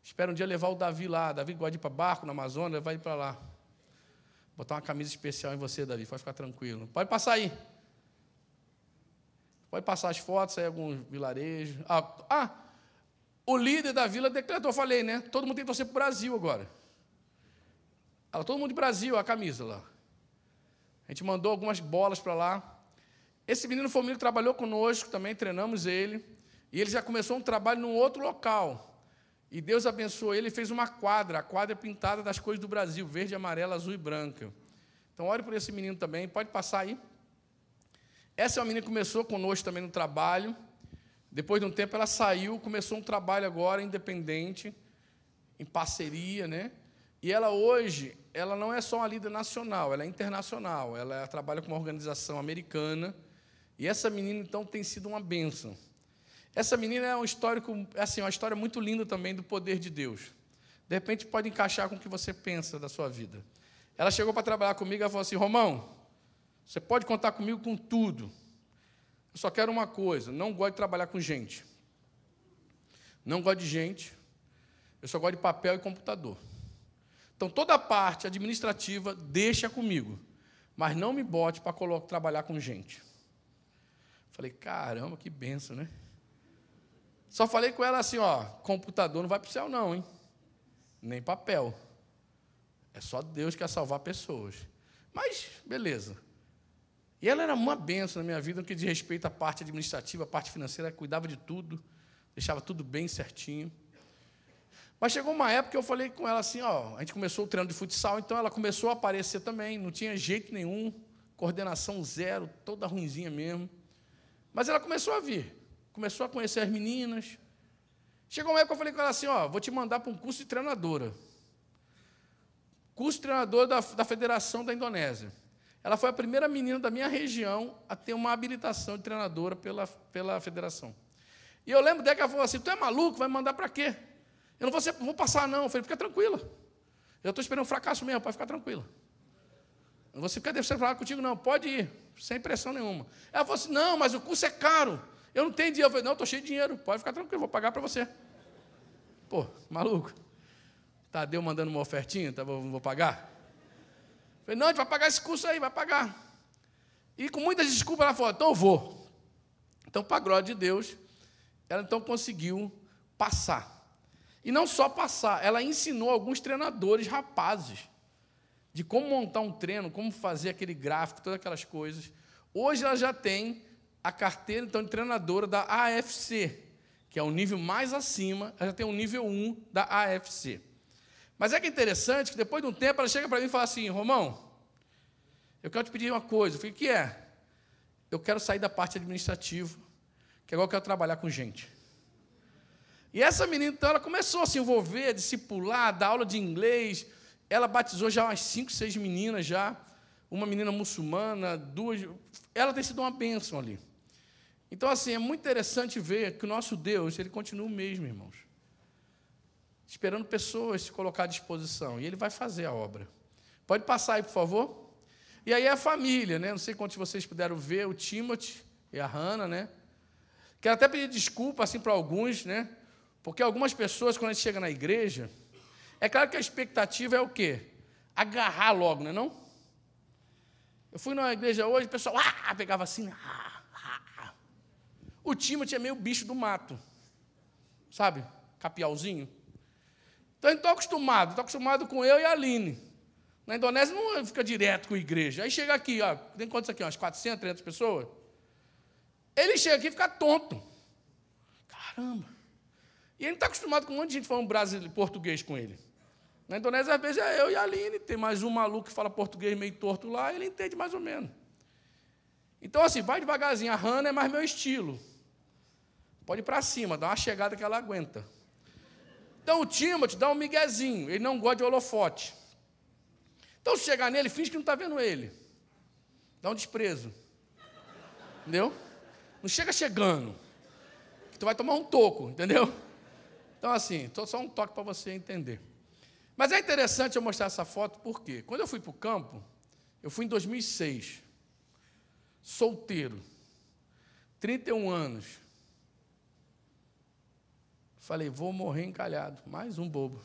Espero um dia levar o Davi lá. Davi gosta de ir para barco na Amazônia, vai para lá. botar uma camisa especial em você, Davi, pode ficar tranquilo. Pode passar aí. Pode passar as fotos aí, alguns vilarejos. Ah, ah o líder da vila decretou, falei, né? Todo mundo tem que torcer para o Brasil agora. Ah, todo mundo de Brasil, a camisa lá. A gente mandou algumas bolas para lá. Esse menino formigo trabalhou conosco, também treinamos ele. E ele já começou um trabalho num outro local. E Deus abençoou ele e fez uma quadra, a quadra é pintada das cores do Brasil, verde, amarela, azul e branca. Então, ore por esse menino também, pode passar aí. Essa é uma menina que começou conosco também no trabalho. Depois de um tempo ela saiu, começou um trabalho agora independente, em parceria, né? E ela hoje, ela não é só uma líder nacional, ela é internacional. Ela trabalha com uma organização americana, e essa menina, então, tem sido uma bênção. Essa menina é um histórico, é assim, uma história muito linda também do poder de Deus. De repente pode encaixar com o que você pensa da sua vida. Ela chegou para trabalhar comigo e falou assim: Romão, você pode contar comigo com tudo. Eu só quero uma coisa: não gosto de trabalhar com gente. Não gosto de gente. Eu só gosto de papel e computador. Então toda a parte administrativa deixa comigo, mas não me bote para trabalhar com gente. Falei, caramba, que benção, né? Só falei com ela assim, ó, computador não vai para o céu não, hein? Nem papel. É só Deus que quer salvar pessoas. Mas, beleza. E ela era uma benção na minha vida no que diz respeito à parte administrativa, à parte financeira, cuidava de tudo, deixava tudo bem certinho. Mas chegou uma época que eu falei com ela assim, ó, a gente começou o treino de futsal, então ela começou a aparecer também, não tinha jeito nenhum, coordenação zero, toda ruinzinha mesmo. Mas ela começou a vir, começou a conhecer as meninas. Chegou uma época que eu falei com ela assim: ó, vou te mandar para um curso de treinadora. Curso de treinadora da, da Federação da Indonésia. Ela foi a primeira menina da minha região a ter uma habilitação de treinadora pela, pela federação. E eu lembro dela que ela falou assim: Tu é maluco? Vai me mandar para quê? Eu não vou, ser, vou passar, não. Eu falei: Fica tranquila. Eu estou esperando um fracasso mesmo, para ficar tranquila. Não vou ficar falar contigo, não. Pode ir, sem pressão nenhuma. Ela falou assim: não, mas o curso é caro. Eu não tenho dinheiro. Eu falei, não, estou cheio de dinheiro, pode ficar tranquilo, vou pagar para você. Pô, maluco. tá deu mandando uma ofertinha, tá, vou, vou pagar. Eu falei, não, a gente vai pagar esse curso aí, vai pagar. E com muitas desculpas ela falou, então eu vou. Então, para a glória de Deus, ela então conseguiu passar. E não só passar, ela ensinou alguns treinadores rapazes de como montar um treino, como fazer aquele gráfico, todas aquelas coisas. Hoje ela já tem a carteira então de treinadora da AFC, que é o nível mais acima, ela já tem o nível 1 da AFC. Mas é que é interessante que depois de um tempo ela chega para mim e fala assim: "Romão, eu quero te pedir uma coisa". Eu falei: "O que é?". "Eu quero sair da parte administrativa, que agora eu quero trabalhar com gente". E essa menina, então, ela começou a se envolver, a discipular, dar aula de inglês, ela batizou já umas cinco, seis meninas já, uma menina muçulmana, duas. Ela tem sido uma bênção ali. Então, assim, é muito interessante ver que o nosso Deus, ele continua o mesmo, irmãos. Esperando pessoas se colocar à disposição. E ele vai fazer a obra. Pode passar aí, por favor? E aí é a família, né? Não sei quantos de vocês puderam ver, o Timothy e a Hannah, né? Quero até pedir desculpa, assim, para alguns, né? Porque algumas pessoas, quando a gente chega na igreja, é claro que a expectativa é o quê? Agarrar logo, não é não? Eu fui numa igreja hoje, o pessoal ah, pegava assim. Ah, ah. ah. O Timothy é meio bicho do mato. Sabe? Capiauzinho. Então ele está acostumado, está acostumado com eu e a Aline. Na Indonésia não fica direto com a igreja. Aí chega aqui, ó, tem quantos aqui? Umas 400, 300 pessoas? Ele chega aqui e fica tonto. Caramba! E ele está acostumado com um monte de gente falando brasileiro, português com ele. Na Indonésia, às vezes, é eu e a Aline. Tem mais um maluco que fala português meio torto lá, ele entende mais ou menos. Então, assim, vai devagarzinho. A Hannah é mais meu estilo. Pode ir para cima, dá uma chegada que ela aguenta. Então, o Timothy dá um miguezinho. Ele não gosta de holofote. Então, se chegar nele, finge que não está vendo ele. Dá um desprezo. Entendeu? Não chega chegando. Que tu vai tomar um toco, entendeu? Então, assim, só um toque para você entender. Mas é interessante eu mostrar essa foto porque quando eu fui para o campo, eu fui em 2006, solteiro, 31 anos. Falei, vou morrer encalhado, mais um bobo.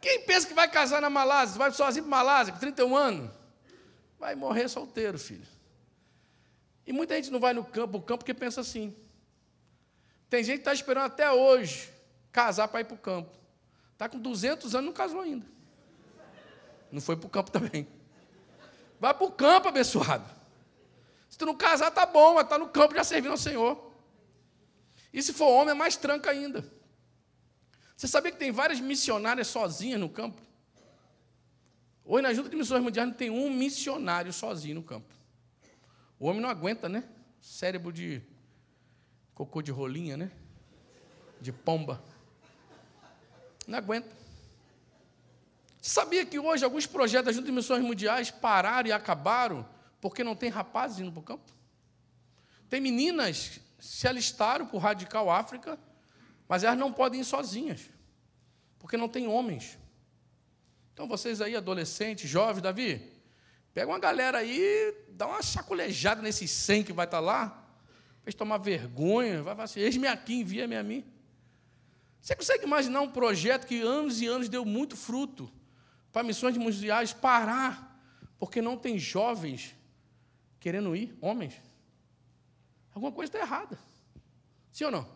Quem pensa que vai casar na Malásia, vai sozinho para Malásia com 31 anos, vai morrer solteiro, filho. E muita gente não vai no campo, o campo porque pensa assim. Tem gente que está esperando até hoje casar para ir para o campo. Está com 200 anos e não casou ainda. Não foi para o campo também. Vai para o campo, abençoado. Se tu não casar, tá bom, mas está no campo já servindo ao Senhor. E se for homem, é mais tranca ainda. Você sabia que tem várias missionárias sozinhas no campo? Hoje, na Junta de Missões Mundiais, não tem um missionário sozinho no campo. O homem não aguenta, né? Cérebro de cocô de rolinha, né? De pomba. Não aguenta. sabia que hoje alguns projetos da Junta de Missões Mundiais pararam e acabaram porque não tem rapazes indo para o campo? Tem meninas que se alistaram para o Radical África, mas elas não podem ir sozinhas, porque não tem homens. Então vocês aí, adolescentes, jovens, Davi, pega uma galera aí, dá uma chacolejada nesses 100 que vai estar tá lá, para eles tomar vergonha, vai falar assim, eis-me aqui, envia-me a mim. Você consegue imaginar um projeto que anos e anos deu muito fruto para missões mundiais parar porque não tem jovens querendo ir, homens? Alguma coisa está errada. Sim ou não?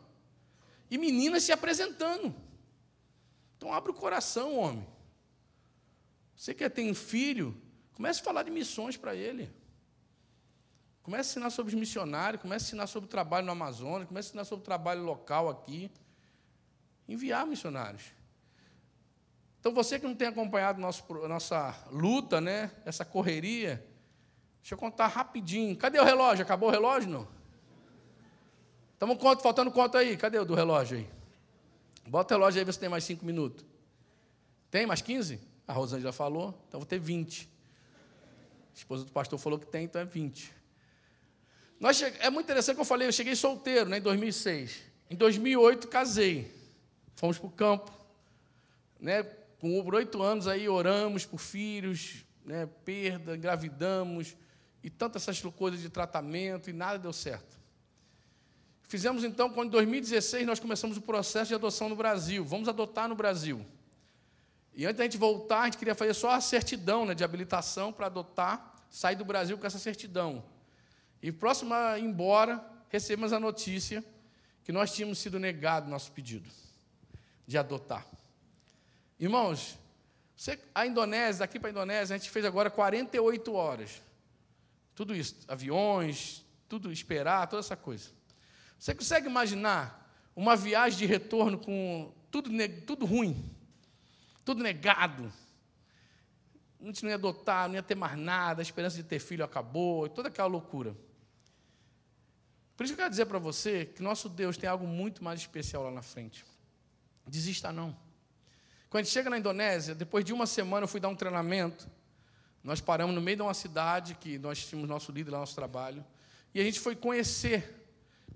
E meninas se apresentando. Então abre o coração, homem. Você quer ter um filho, comece a falar de missões para ele. Comece a ensinar sobre os missionários, comece a ensinar sobre o trabalho no Amazonas, comece a ensinar sobre o trabalho local aqui enviar missionários. Então você que não tem acompanhado nosso, nossa luta, né, essa correria, deixa eu contar rapidinho. Cadê o relógio? Acabou o relógio não? Estamos faltando quanto aí? Cadê o do relógio aí? Bota o relógio aí, você se tem mais cinco minutos. Tem mais 15? A Rosângela falou, então vou ter 20. A esposa do pastor falou que tem, então é 20. Nós, é muito interessante que eu falei, eu cheguei solteiro né, em 2006. Em 2008, casei. Fomos para o campo, né? Com oito anos aí oramos por filhos, né? Perda, engravidamos e tantas essas coisas de tratamento e nada deu certo. Fizemos então, quando em 2016 nós começamos o processo de adoção no Brasil. Vamos adotar no Brasil. E antes da gente voltar, a gente queria fazer só a certidão né, de habilitação para adotar, sair do Brasil com essa certidão. E próximo a ir embora, recebemos a notícia que nós tínhamos sido negado nosso pedido de adotar. Irmãos, você, a Indonésia, daqui para a Indonésia, a gente fez agora 48 horas. Tudo isso, aviões, tudo esperar, toda essa coisa. Você consegue imaginar uma viagem de retorno com tudo, tudo ruim, tudo negado? A gente não ia adotar, não ia ter mais nada, a esperança de ter filho acabou, toda aquela loucura. Por isso que eu quero dizer para você que nosso Deus tem algo muito mais especial lá na frente. Desista não. Quando a gente chega na Indonésia, depois de uma semana eu fui dar um treinamento. Nós paramos no meio de uma cidade que nós tínhamos nosso líder lá, nosso trabalho. E a gente foi conhecer,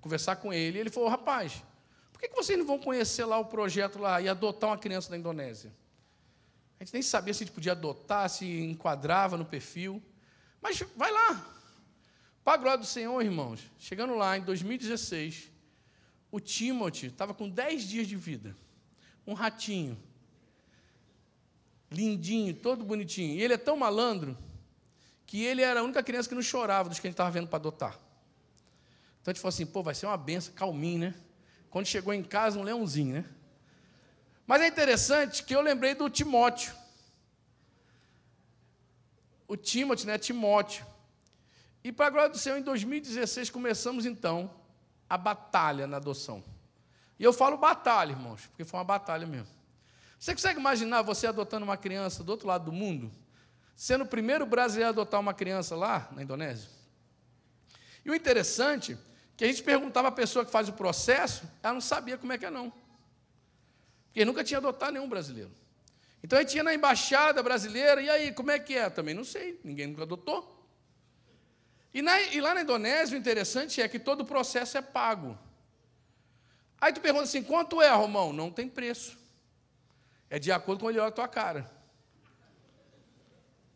conversar com ele. ele falou: rapaz, por que vocês não vão conhecer lá o projeto lá e adotar uma criança da Indonésia? A gente nem sabia se a gente podia adotar, se enquadrava no perfil. Mas vai lá. Para a glória do Senhor, irmãos, chegando lá em 2016, o Timothy estava com 10 dias de vida um ratinho. Lindinho, todo bonitinho. E ele é tão malandro que ele era a única criança que não chorava dos que a gente estava vendo para adotar. Então a gente falou assim, pô, vai ser uma benção, calminho, né? Quando chegou em casa, um leãozinho, né? Mas é interessante que eu lembrei do Timóteo. O Timóteo, né? Timóteo. E para a glória do Senhor, em 2016 começamos então a batalha na adoção. E eu falo batalha, irmãos, porque foi uma batalha mesmo. Você consegue imaginar você adotando uma criança do outro lado do mundo? Sendo o primeiro brasileiro a adotar uma criança lá na Indonésia? E o interessante que a gente perguntava à pessoa que faz o processo, ela não sabia como é que é não. Porque nunca tinha adotado nenhum brasileiro. Então a gente ia na embaixada brasileira, e aí, como é que é? Também não sei, ninguém nunca adotou. E, na, e lá na Indonésia, o interessante é que todo o processo é pago. Aí tu pergunta assim: quanto é, Romão? Não tem preço. É de acordo com ele olha a tua cara.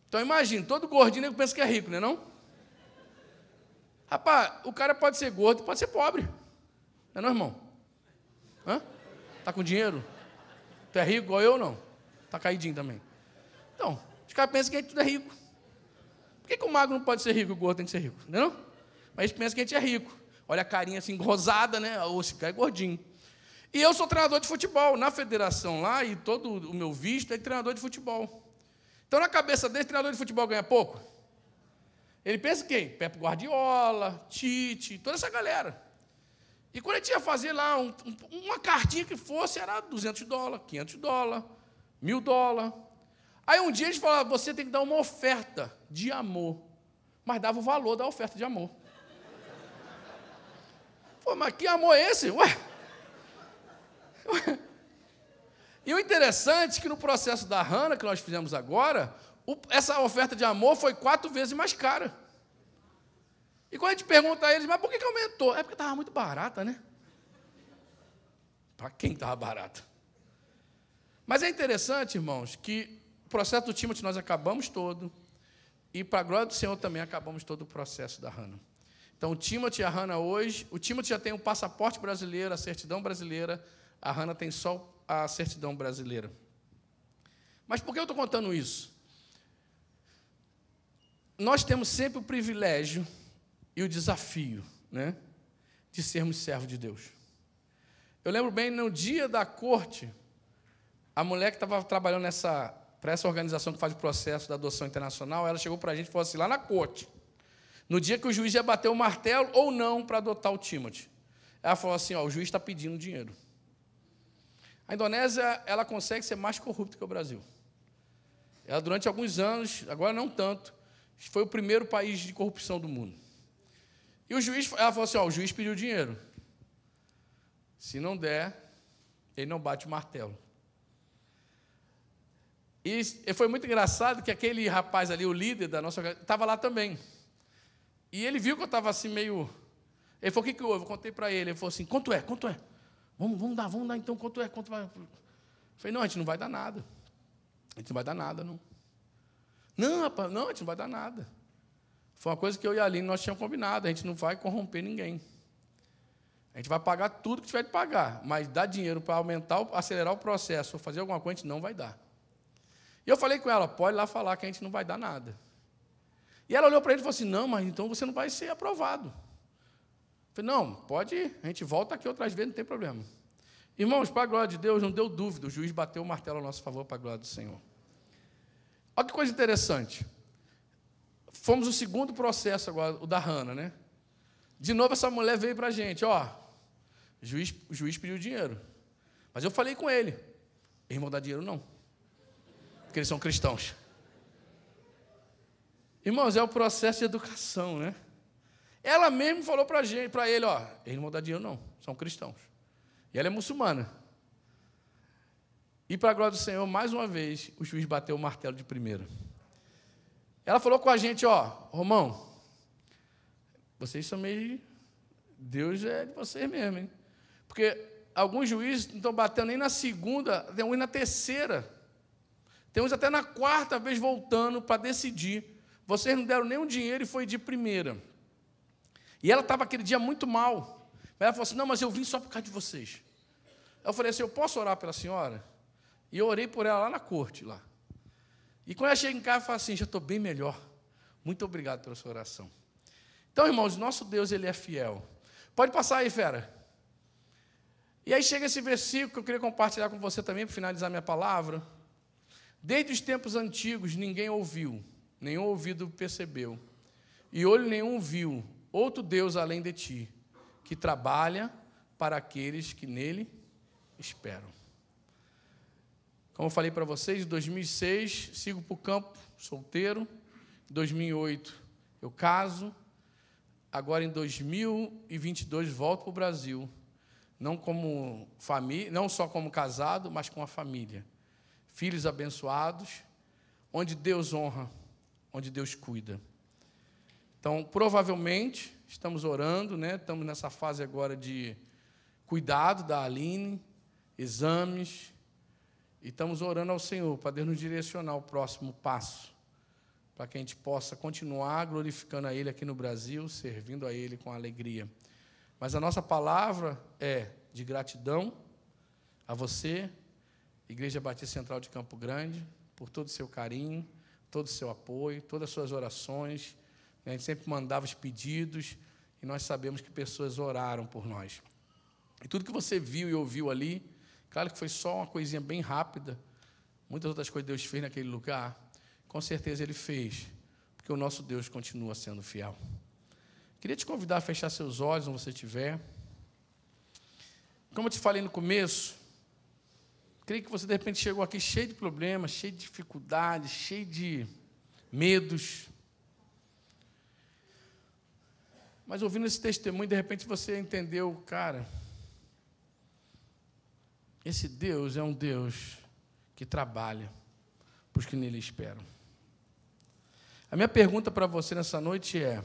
Então imagina, todo gordinho pensa que é rico, não é não? Rapaz, o cara pode ser gordo, pode ser pobre. Não é não, irmão? Hã? Tá com dinheiro? Tu é rico igual eu ou não? Tá caidinho também. Então, os caras pensam que a gente tudo é rico. Por que, que o magro não pode ser rico e o gordo tem que ser rico? Não é não? Mas eles pensam que a gente é rico. Olha a carinha assim, rosada, né? Ou esse cara é gordinho. E eu sou treinador de futebol na federação lá, e todo o meu visto é de treinador de futebol. Então, na cabeça dele, treinador de futebol ganha pouco? Ele pensa quem? Pepe Guardiola, Tite, toda essa galera. E quando ele tinha fazer lá um, uma cartinha que fosse, era 200 dólares, 500 dólares, mil dólares. Aí um dia ele falou: você tem que dar uma oferta de amor. Mas dava o valor da oferta de amor. Pô, mas que amor é esse? Ué. E o interessante é que no processo da Hana que nós fizemos agora, o, essa oferta de amor foi quatro vezes mais cara. E quando a gente pergunta a eles, mas por que, que aumentou? É porque estava muito barata, né? Para quem estava barata? Mas é interessante, irmãos, que o processo do Timothy nós acabamos todo, e para a glória do Senhor também acabamos todo o processo da Hannah. Então, o Timothy e a Hannah hoje, o Timothy já tem o passaporte brasileiro, a certidão brasileira, a Hannah tem só a certidão brasileira. Mas por que eu estou contando isso? Nós temos sempre o privilégio e o desafio né, de sermos servos de Deus. Eu lembro bem, no dia da corte, a mulher que estava trabalhando nessa, para essa organização que faz o processo da adoção internacional, ela chegou para a gente e falou assim, lá na corte, no dia que o juiz ia bater o martelo ou não para adotar o Timothy. Ela falou assim: ó, o juiz está pedindo dinheiro. A Indonésia ela consegue ser mais corrupta que o Brasil. Ela, durante alguns anos, agora não tanto, foi o primeiro país de corrupção do mundo. E o juiz, ela falou assim: ó, o juiz pediu dinheiro. Se não der, ele não bate o martelo. E foi muito engraçado que aquele rapaz ali, o líder da nossa, estava lá também. E ele viu que eu estava assim meio. Ele falou: o que, que houve? Eu contei para ele. Ele falou assim: quanto é? Quanto é? Vamos, vamos dar, vamos dar então, quanto é? Quanto vai? Eu falei: não, a gente não vai dar nada. A gente não vai dar nada, não. Não, rapaz, não, a gente não vai dar nada. Foi uma coisa que eu e a Aline nós tínhamos combinado: a gente não vai corromper ninguém. A gente vai pagar tudo que tiver de pagar, mas dar dinheiro para aumentar, acelerar o processo ou fazer alguma coisa, a gente não vai dar. E eu falei com ela: pode lá falar que a gente não vai dar nada. E ela olhou para ele e falou assim: Não, mas então você não vai ser aprovado. Eu falei: Não, pode ir, a gente volta aqui outras vezes, não tem problema. Irmãos, para a glória de Deus, não deu dúvida, o juiz bateu o martelo a nosso favor para a glória do Senhor. Olha que coisa interessante. Fomos o segundo processo agora, o da Hanna, né? De novo, essa mulher veio para a gente: Ó, o juiz, o juiz pediu dinheiro. Mas eu falei com ele: Eles vão dar dinheiro, não. Porque eles são cristãos. Irmãos, é o processo de educação, né? Ela mesmo falou para ele, ó, eles não vão dar dinheiro não, são cristãos. E ela é muçulmana. E para a glória do Senhor, mais uma vez, o juiz bateu o martelo de primeira. Ela falou com a gente, ó, Romão, vocês são meio. Deus é de vocês mesmo, hein? Porque alguns juízes não estão batendo nem na segunda, tem uns na terceira. Tem uns até na quarta vez voltando para decidir vocês não deram nenhum dinheiro e foi de primeira. E ela estava aquele dia muito mal. Ela falou assim: Não, mas eu vim só por causa de vocês. Eu falei assim: Eu posso orar pela senhora? E eu orei por ela lá na corte, lá. E quando ela chega em casa, eu falo assim: Já estou bem melhor. Muito obrigado pela sua oração. Então, irmãos, nosso Deus, ele é fiel. Pode passar aí, fera. E aí chega esse versículo que eu queria compartilhar com você também, para finalizar minha palavra. Desde os tempos antigos, ninguém ouviu nenhum ouvido percebeu, e olho nenhum viu outro Deus além de ti, que trabalha para aqueles que nele esperam. Como eu falei para vocês, em 2006 sigo para o campo solteiro, em 2008 eu caso, agora em 2022 volto para o Brasil, não como família, não só como casado, mas com a família, filhos abençoados, onde Deus honra onde Deus cuida. Então, provavelmente, estamos orando, né? estamos nessa fase agora de cuidado da Aline, exames, e estamos orando ao Senhor para Deus nos direcionar o próximo passo, para que a gente possa continuar glorificando a Ele aqui no Brasil, servindo a Ele com alegria. Mas a nossa palavra é de gratidão a você, Igreja Batista Central de Campo Grande, por todo o seu carinho todo o seu apoio, todas as suas orações. Né? A gente sempre mandava os pedidos e nós sabemos que pessoas oraram por nós. E tudo que você viu e ouviu ali, claro que foi só uma coisinha bem rápida. Muitas outras coisas Deus fez naquele lugar, com certeza Ele fez, porque o nosso Deus continua sendo fiel. Queria te convidar a fechar seus olhos onde você estiver. Como eu te falei no começo, Creio que você de repente chegou aqui cheio de problemas, cheio de dificuldades, cheio de medos. Mas ouvindo esse testemunho, de repente você entendeu, cara, esse Deus é um Deus que trabalha para os que nele esperam. A minha pergunta para você nessa noite é: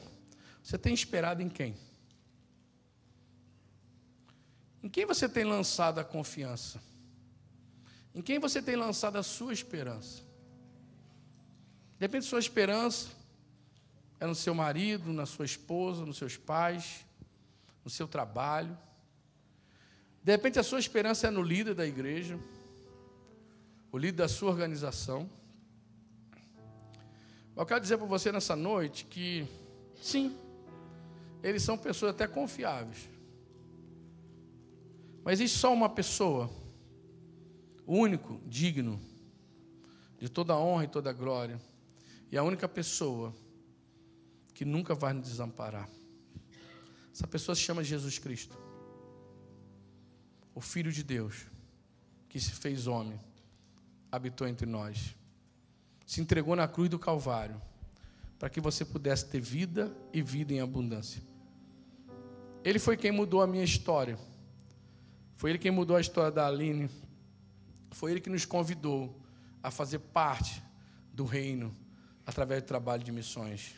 você tem esperado em quem? Em quem você tem lançado a confiança? Em quem você tem lançado a sua esperança? De repente, sua esperança é no seu marido, na sua esposa, nos seus pais, no seu trabalho. De repente, a sua esperança é no líder da igreja, o líder da sua organização. Eu quero dizer para você nessa noite que, sim, eles são pessoas até confiáveis. Mas existe só uma pessoa único, digno de toda honra e toda glória, e a única pessoa que nunca vai nos desamparar. Essa pessoa se chama Jesus Cristo, o Filho de Deus, que se fez homem, habitou entre nós, se entregou na cruz do Calvário, para que você pudesse ter vida e vida em abundância. Ele foi quem mudou a minha história. Foi ele quem mudou a história da Aline, foi Ele que nos convidou a fazer parte do reino através do trabalho de missões.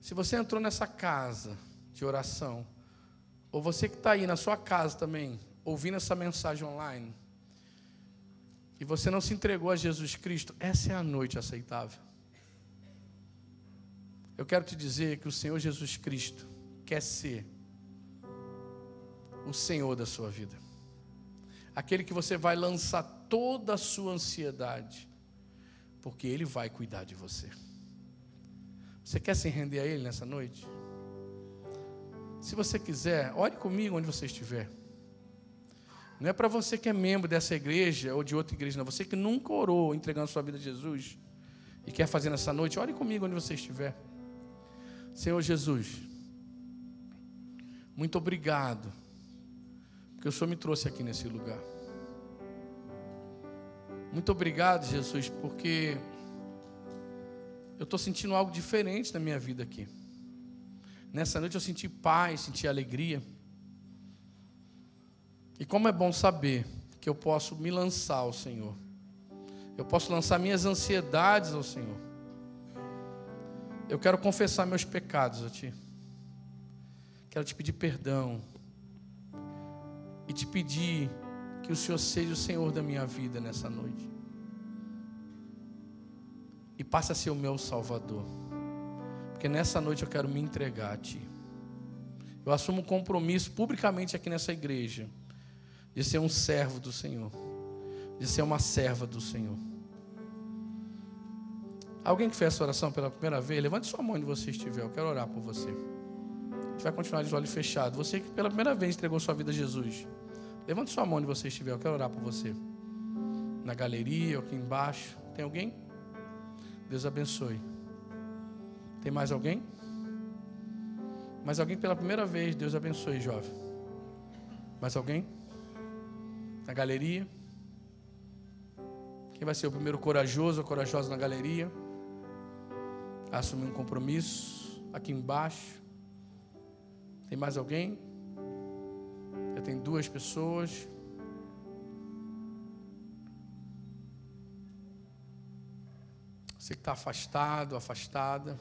Se você entrou nessa casa de oração, ou você que está aí na sua casa também, ouvindo essa mensagem online, e você não se entregou a Jesus Cristo, essa é a noite aceitável. Eu quero te dizer que o Senhor Jesus Cristo quer ser o Senhor da sua vida aquele que você vai lançar toda a sua ansiedade, porque Ele vai cuidar de você. Você quer se render a Ele nessa noite? Se você quiser, ore comigo onde você estiver. Não é para você que é membro dessa igreja ou de outra igreja, não. Você que nunca orou entregando sua vida a Jesus e quer fazer nessa noite, ore comigo onde você estiver. Senhor Jesus, muito obrigado que o Senhor me trouxe aqui nesse lugar. Muito obrigado, Jesus, porque eu estou sentindo algo diferente na minha vida aqui. Nessa noite eu senti paz, senti alegria. E como é bom saber que eu posso me lançar ao Senhor. Eu posso lançar minhas ansiedades ao Senhor. Eu quero confessar meus pecados a Ti. Quero te pedir perdão e te pedir que o Senhor seja o Senhor da minha vida nessa noite. E passe a ser o meu Salvador. Porque nessa noite eu quero me entregar a Ti. Eu assumo um compromisso publicamente aqui nessa igreja de ser um servo do Senhor, de ser uma serva do Senhor. Alguém que fez essa oração pela primeira vez, levante sua mão onde você estiver, eu quero orar por você vai continuar de olho fechado. Você que pela primeira vez entregou sua vida a Jesus, levante sua mão onde você estiver. Eu quero orar por você. Na galeria, aqui embaixo. Tem alguém? Deus abençoe. Tem mais alguém? Mais alguém pela primeira vez? Deus abençoe, jovem. Mais alguém? Na galeria? Quem vai ser o primeiro corajoso ou corajosa na galeria? Assumir um compromisso aqui embaixo. Tem mais alguém? Já tem duas pessoas. Você que está afastado, afastada.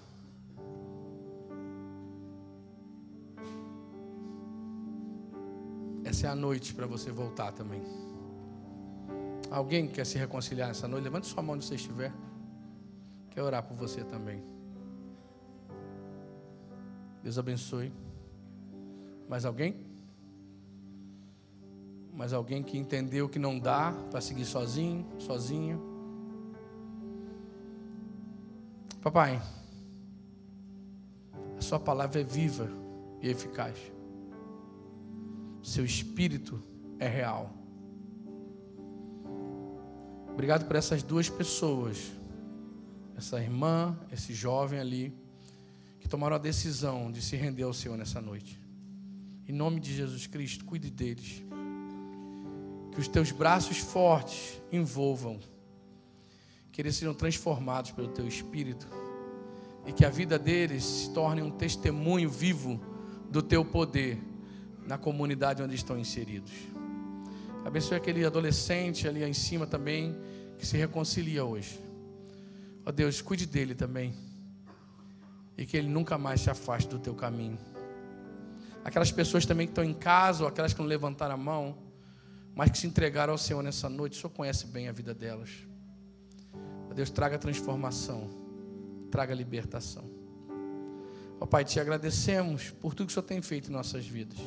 Essa é a noite para você voltar também. Alguém quer se reconciliar essa noite? Levante sua mão onde você estiver. Quer orar por você também. Deus abençoe. Mais alguém? Mais alguém que entendeu que não dá para seguir sozinho, sozinha. Papai, a sua palavra é viva e eficaz. Seu espírito é real. Obrigado por essas duas pessoas, essa irmã, esse jovem ali, que tomaram a decisão de se render ao Senhor nessa noite. Em nome de Jesus Cristo, cuide deles. Que os teus braços fortes envolvam. Que eles sejam transformados pelo teu espírito. E que a vida deles se torne um testemunho vivo do teu poder na comunidade onde estão inseridos. Abençoe aquele adolescente ali em cima também que se reconcilia hoje. Ó oh Deus, cuide dele também. E que ele nunca mais se afaste do teu caminho aquelas pessoas também que estão em casa, ou aquelas que não levantaram a mão, mas que se entregaram ao Senhor nessa noite, o Senhor conhece bem a vida delas. Ó Deus, traga transformação, traga libertação. Ó Pai, te agradecemos por tudo que o Senhor tem feito em nossas vidas.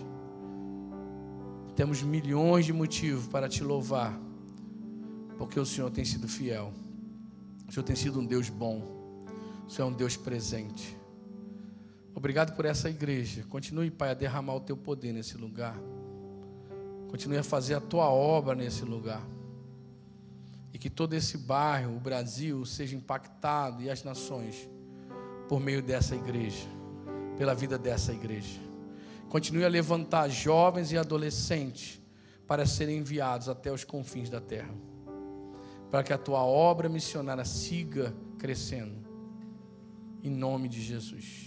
Temos milhões de motivos para te louvar, porque o Senhor tem sido fiel. O Senhor tem sido um Deus bom. O Senhor é um Deus presente. Obrigado por essa igreja. Continue, Pai, a derramar o teu poder nesse lugar. Continue a fazer a tua obra nesse lugar. E que todo esse bairro, o Brasil, seja impactado e as nações por meio dessa igreja, pela vida dessa igreja. Continue a levantar jovens e adolescentes para serem enviados até os confins da terra, para que a tua obra missionária siga crescendo. Em nome de Jesus.